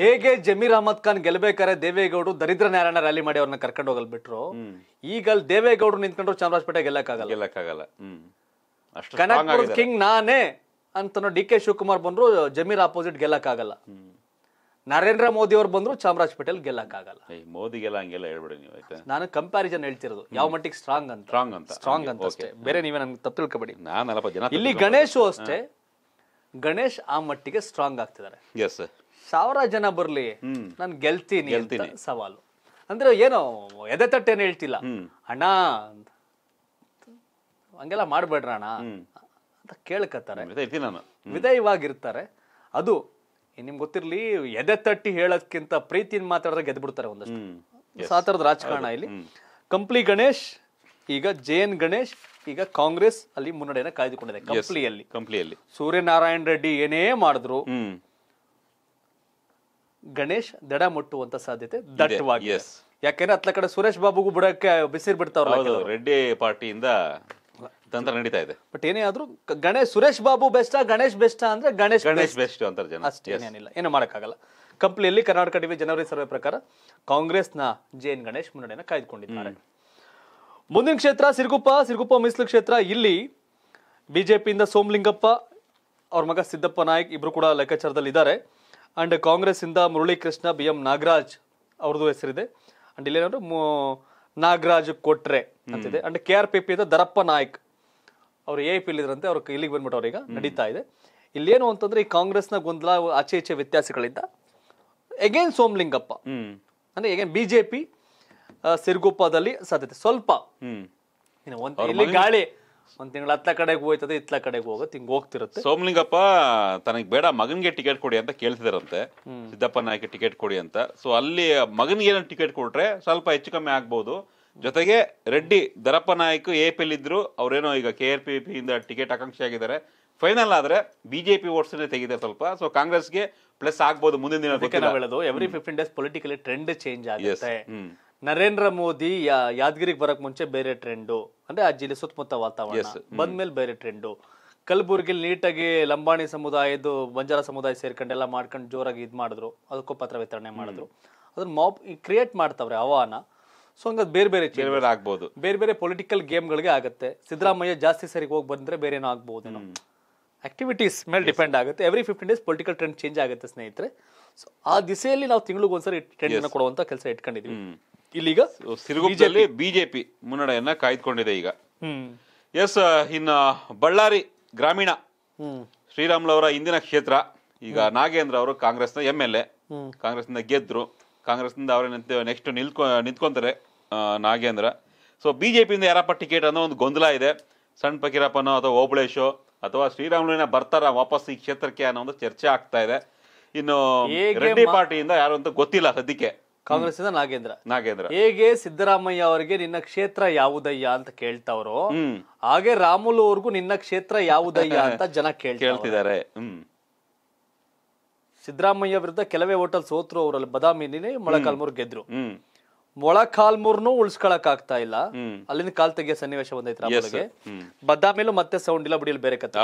A: ಹೇಗೆ ಜಮೀರ್ ಅಹಮದ್ ಖಾನ್ ಗೆಲ್ಬೇಕಾದ್ರೆ ದೇವೇಗೌಡರು ದರಿದ್ರ ನಾರಾಯಣ ರ್ಯಾಲಿ ಮಾಡಿ ಅವ್ರನ್ನ ಕರ್ಕೊಂಡು ಹೋಗಲ್ ಬಿಟ್ರು ಈಗ ಅಲ್ಲಿ ದೇವೇಗೌಡರು ನಿಂತ್ಕೊಂಡ್ರು ಚಾಮರಾಜಪೇಟೆ ಗೆಲ್ಲಕ್ಕಾಗಲ್ಲ ಗೆಲ್ಲಕ್ಕಾಗಲ್ಲ ಕಿಂಗ್ ನಾನೇ ಅಂತ ಡಿ ಕೆ ಶಿವಕುಮಾರ್ ಬಂದ್ರು ಜಮೀರ್ ಆಪೋಸಿಟ್ ಗೆಲ್ಲಕ್ಕಾಗಲ್ಲ ನರೇಂದ್ರ ಮೋದಿ ಅವ್ರು ಬಂದ್ರು ಚಾಮರಾಜಪೇಟೆಲ್ ಗೆಲ್ಲಕ್ಕಾಗಲ್ಲ ಮೋದಿಗೆಲ್ಲ ಹಂಗೆಲ್ಲ ಹೇಳ್ಬಿಡಿ ನೀವು ನಾನು ಕಂಪ್ಯಾರಿಸನ್ ಹೇಳ್ತಿರೋದು ಯಾವ ಮಟ್ಟಿಗೆ ಸ್ಟ್ರಾಂಗ್ ಅಂತ ಸ್ಟ್ರಾಂಗ್ ಅಂತ ಸ್ಟ್ರಾಂಗ್ ಅಂತ ಅಷ್ಟೇ ಬೇರೆ ನೀವೇ ನನ್ಗೆ ತಪ್ಪು ತಿಳ್ಕೊಬೇಡಿ ನಾನಲ್ಲಪ್ಪ ಜನ ಇಲ್ಲಿ ಗಣೇಶು ಅಷ್ಟೇ ಗಣೇಶ್ ಆ ಮಟ್ಟಿಗೆ ಸ್ಟ್ರಾಂಗ್ ಆಗ್ತಿದ್ದಾರೆ ಎಸ್ ಸಾವಿರ ಜನ ಬರ್ಲಿ ನಾನು ಗೆಲ್ತೀನಿ ಗೆಲ್ತೀನಿ ಸವಾಲು ಅಂದ್ರೆ ಏನೋ ಎದೆ ತಟ್ಟೇನು ಹೇಳ್ತಿಲ್ಲ ಅಣ್ಣ ಹಂಗೆಲ್ಲ ಮಾಡ್ಬೇಡ್ರ ಅಣ್ಣ ಅಂತ ಕೇಳ್ಕತ್ತಾರೆ ವಿಧೇಯವಾಗಿರ್ತಾರೆ ಅದು ನಿಮ್ಗೆ ಗೊತ್ತಿರಲಿ ಎದೆ ತಟ್ಟಿ ಹೇಳೋಕ್ಕಿಂತ ಪ್ರೀತಿನ ಮಾತಾಡಿದ್ರೆ ಬಿಡ್ತಾರೆ ಒಂದಷ್ಟು ಸಾತರದ ರಾಜಕಾರಣ ಇಲ್ಲಿ ಕಂಪ್ಲಿ ಗಣೇಶ್ ಈಗ ಜೆ ಎನ್ ಗಣೇಶ್ ಈಗ ಕಾಂಗ್ರೆಸ್ ಅಲ್ಲಿ ಮುನ್ನಡೆಯನ್ನ ಕಾಯ್ದುಕೊಂಡಿದೆ ಕಂಪ್ಲಿಯಲ್ಲಿ ಕಂಪ್ಲಿಯಲ್ಲಿ ಸೂರ್ಯನಾರಾಯಣ ರೆಡ್ಡಿ ಏನೇ ಮಾಡಿದ್ರು ಗಣೇಶ್ ದಡ ಮುಟ್ಟುವಂತ ಸಾಧ್ಯತೆ ದಟ್ಟವಾಗಿ ಯಾಕೆಂದ್ರೆ ಅತ್ಲ ಕಡೆ ಸುರೇಶ್ ಬಾಬುಗೂ ಬಿಡಕ್ಕೆ ಬಿಸಿರ್ ಬಿಡ್ತಾವ್ರೆ ರೆಡ್ಡಿ ಪಾರ್ಟಿಯಿಂದ ತಂತ್ರ ನಡೀತಾ ಇದೆ ಬಟ್ ಏನೇ ಆದ್ರೂ ಗಣೇಶ್ ಸುರೇಶ್ ಬಾಬು ಬೆಸ್ಟ್ ಗಣೇಶ್ ಬೆಸ್ಟ್ ಅಂದ್ರೆ ಗಣೇಶ್ ಗಣೇಶ್ ಬೆಸ್ಟ್ ಅಂತಾರೆ ಜನ ಅಷ್ಟೇ ಏನಿಲ್ಲ ಏನು ಮಾಡೋಕ್ಕಾಗಲ್ಲ ಕಂಪ್ಲಿಯಲ್ಲಿ ಕರ್ನಾಟಕ ಟಿವಿ ಜನವರಿ ಸರ್ವೆ ಪ್ರಕಾರ ಕಾಂಗ್ರೆಸ್ನ ಜೆ ಎನ್ ಗಣೇಶ್ ಮುನ್ನಡೆಯನ್ನು ಕಾಯ್ದುಕೊಂಡಿದ್ದಾರೆ ಮುಂದಿನ ಕ್ಷೇತ್ರ ಸಿರುಗುಪ್ಪ ಸಿರುಗುಪ್ಪ ಮೀಸಲು ಕ್ಷೇತ್ರ ಇಲ್ಲಿ ಬಿಜೆಪಿಯಿಂದ ಸೋಮಲಿಂಗಪ್ಪ ಅವ್ರ ಮಗ ಸಿದ್ದಪ್ಪ ನಾಯಕ್ ಇಬ್ರು ಕೂಡ ಲೆಕ್ಕಾಚಾರದಲ್ಲಿ ಇದ್ದಾರೆ ಅಂಡ್ ಕಾಂಗ್ರೆಸ್ ಇಂದ ಮುರಳೀಕೃಷ್ಣ ಬಿ ಎಂ ನಾಗರಾಜ್ ಅವ್ರದ್ದು ಹೆಸರಿದೆ ಅಂಡ್ ಇಲ್ಲೇನಾದ್ರು ನಾಗರಾಜ್ ಕೊಟ್ರೆ ಅಂತಿದೆ and K R P P Darappa Nayak ಅವರು ಎ ಪಿ ಇಲ್ಲಿದ್ರಂತೆ ಅವ್ರು ಇಲ್ಲಿಗೆ ಬಂದ್ಬಿಟ್ಟು ಅವ್ರೀಗ ನಡೀತಾ ಇದೆ ಇಲ್ಲೇನು ಅಂತಂದ್ರೆ ಈ ಕಾಂಗ್ರೆಸ್ನ ಗೊಂದಲ ಆಚೆ ಈಚೆ ವ್ಯತ್ಯಾಸಗಳಿಂದ ಎಗೇನ್ ಸೋಮಲಿಂಗಪ್ಪ ಅಂದ್ರೆ ಎಗೇನ್ ಬಿಜೆಪಿ ಸಿರ್ಗುಪ್ಪದಲ್ಲಿ ಸಾಧ್ಯತೆ ಸ್ವಲ್ಪ ಇಲ್ಲಿ ಗಾಳಿ ಒಂದ್ ತಿಂಗಳ ಹತ್ತ ಕಡೆಗೆ ಹೋಯ್ತದೆ ಇತ್ಲ ಕಡೆಗೆ ಹೋಗುತ್ತೆ ಹಿಂಗ್ ಹೋಗ್ತಿರುತ್ತೆ
B: ಸೋಮಲಿಂಗಪ್ಪ ತನಗೆ ಬೇಡ ಮಗನ್ಗೆ ಟಿಕೆಟ್ ಕೊಡಿ ಅಂತ ಕೇಳ್ತಿದಾರಂತೆ ಸಿದ್ದಪ್ಪ ನಾಯಕ ಟಿಕೆಟ್ ಕೊಡಿ ಅಂತ ಸೊ ಅಲ್ಲಿ ಮಗನಿಗೆ ಏನೋ ಟಿಕೆಟ್ ಕೊಟ್ರೆ ಸ್ವಲ್ಪ ಹೆಚ್ಚು ಕಮ್ಮಿ ಆಗ್ಬಹುದು ಜೊತೆಗೆ Reddy Darappa Nayak A P L ಇದ್ರು ಅವರೇನೋ ಈಗ ಕೆ ಆರ್ ಪಿ ಪಿ ಇಂದ ಟಿಕೆಟ್ ಆಕಾಂಕ್ಷಿ ಆಗಿದ್ದಾರೆ ಫೈನಲ್ ಆದ್ರೆ ಬಿಜೆಪಿ ಓಟ್ಸ್ನೇ ತೆಗಿದೆ ಸ್ವಲ್ಪ ಸೊ ಕಾಂಗ್ರೆಸ್ಗೆ ಪ್ಲಸ್ ಆಗ್ಬೋದು ಮುಂದಿನ ದಿನ ಹೇಳೋದು every fifteen days
A: politically trend change ಆಗುತ್ತೆ ನರೇಂದ್ರ ಮೋದಿ ಯಾದಗಿರಿಗೆ ಬರಕ್ ಮುಂಚೆ ಬೇರೆ ಟ್ರೆಂಡು ಅಂದ್ರೆ ಆ ಜಿಲ್ಲೆ ಸುತ್ತಮುತ್ತ ವಾತಾವರಣ ಬಂದ್ಮೇಲೆ ಬೇರೆ ಟ್ರೆಂಡು ಕಲಬುರ್ಗಿ ನೀಟಾಗಿ ಲಂಬಾಣಿ ಸಮುದಾಯದ್ದು ಬಂಜಾರ ಸಮುದಾಯ ಎಲ್ಲ ಮಾಡ್ಕೊಂಡು ಜೋರಾಗಿ ಇದು ಮಾಡಿದ್ರು ಅದಕ್ಕೂ ಪತ್ರ ವಿತರಣೆ ಮಾಡಿದ್ರು ಅದನ್ನ ಮಾಬ್ ಕ್ರಿಯೇಟ್ ಮಾಡ್ತಾವ್ರೆ ಆಹ್ವಾನ ಸೊ ಹಂಗದ್ ಬೇರೆ ಬೇರೆ ಬೇರೆ ಬೇರೆ ಆಗ್ಬೋದು ಬೇರೆ ಬೇರೆ ಪೊಲಿಟಿಕಲ್ ಗೇಮ್ಗಳಿಗೆ ಆಗುತ್ತೆ ಸಿದ್ದರಾಮಯ್ಯ ಜಾಸ್ತಿ ಸರಿ ಹೋಗಿ ಬಂದ್ರೆ ಬೇರೆ ಏನೋ ಆಗ್ಬೋದು ಆಕ್ಟಿವಿಟೀಸ್ ಮೇಲೆ ಡಿಪೆಂಡ್ ಆಗುತ್ತೆ every fifteen days political trend change ಆಗುತ್ತೆ ಸ್ನೇಹಿತರೆ ಸೊ ಆ ದಿಸೆಯಲ್ಲಿ ನಾವು ತಿಂಗಳಿಗೆ ಒಂದ್ಸರಿ ಟ್ರೆಂಡ್ ಅನ್ನು
B: ಕೊಡುವಂತ ಕೆಲಸ ಇಟ್ಕೊಂಡಿದ್ವಿ ಇಲ್ಲಿಗ ಸಿರುಗುಪ್ಪದಲ್ಲಿ ಬಿಜೆಪಿ ಮುನ್ನಡೆಯನ್ನ ಕಾಯ್ದುಕೊಂಡಿದೆ ಈಗ ಎಸ್ ಇನ್ನ ಬಳ್ಳಾರಿ ಗ್ರಾಮೀಣ ಶ್ರೀರಾಮ್ಲವರ ಇಂದಿನ ಕ್ಷೇತ್ರ ಈಗ ನಾಗೇಂದ್ರ ಅವರು ಕಾಂಗ್ರೆಸ್ನ ಎಂ ಎಲ್ ಎ ಕಾಂಗ್ರೆಸ್ನ ಗೆದ್ರು ಕಾಂಗ್ರೆಸ್ನಿಂದ ಅವರೇನಂತೆ ನೆಕ್ಸ್ಟ್ ನಿಲ್ಕೊ ನಿಂತ್ಕೊಂತಾರೆ ನಾಗೇಂದ್ರ ಸೊ ಬಿ ಜೆ ಪಿಯಿಂದ ಯಾರಪ್ಪ ಟಿಕೆಟ್ ಅನ್ನೋ ಒಂದು ಗೊಂದಲ ಇದೆ ಸಣ್ಣ ಪಕೀರಪ್ಪನೋ ಅಥವಾ ಓಬಳೇಶೋ ಅಥವಾ ಶ್ರೀರಾಮುಲುವಿನ ಬರ್ತಾರ ವಾಪಸ್ ಈ ಕ್ಷೇತ್ರಕ್ಕೆ ಅನ್ನೋ ಒಂದು ಚರ್ಚೆ ಆಗ್ತಾ ಇದೆ ಇನ್ನು ರೆಡ್ಡಿ ಪಾರ್ಟಿಯಿಂದ ಯಾರು ಅಂತ ಗೊತ್ತಿಲ್ಲ ಸದ್ಯಕ್ಕೆ ಕಾಂಗ್ರೆಸ್ ಇಂದ ನಾಗೇಂದ್ರ ನಾಗೇಂದ್ರ ಹೇಗೆ ಸಿದ್ದರಾಮಯ್ಯ ಅವರಿಗೆ ನಿನ್ನ ಕ್ಷೇತ್ರ ಯಾವುದಯ್ಯ
A: ಅಂತ ಕೇಳ್ತಾವ್ರು ಹಾಗೆ ರಾಮುಲು ಅವ್ರಿಗೂ ನಿನ್ನ ಕ್ಷೇತ್ರ ಯಾವುದಯ್ಯ ಅಂತ ಜನ ಕೇಳ್ತಿದ್ದಾರೆ ಸಿದ್ದರಾಮಯ್ಯ ವಿರುದ್ಧ ಕೆಲವೇ ಹೋಟೆಲ್ ಸೋತ್ರು ಅವರಲ್ಲಿ ಬದಾಮಿನೇ ಮೊಳಕಾಲ್ಮೂರು ಗೆದ್ರು ಮೊಳಕಾಲ್ಮೂರ್ನು ಕಾಲ್ಮೂರ್ನು ಆಗ್ತಾ ಇಲ್ಲ ಅಲ್ಲಿಂದ ಕಾಲ್ ತೆಗೆಯ ಸನ್ನಿವೇಶ ಒಂದೈತ್ ರಾಮುಲ್ಗೆ ಮೇಲೂ ಮತ್ತೆ ಸೌಂಡ್ ಇಲ್ಲ ಬಿಡಿಲ್ ಬೇರೆ ಕಥೆ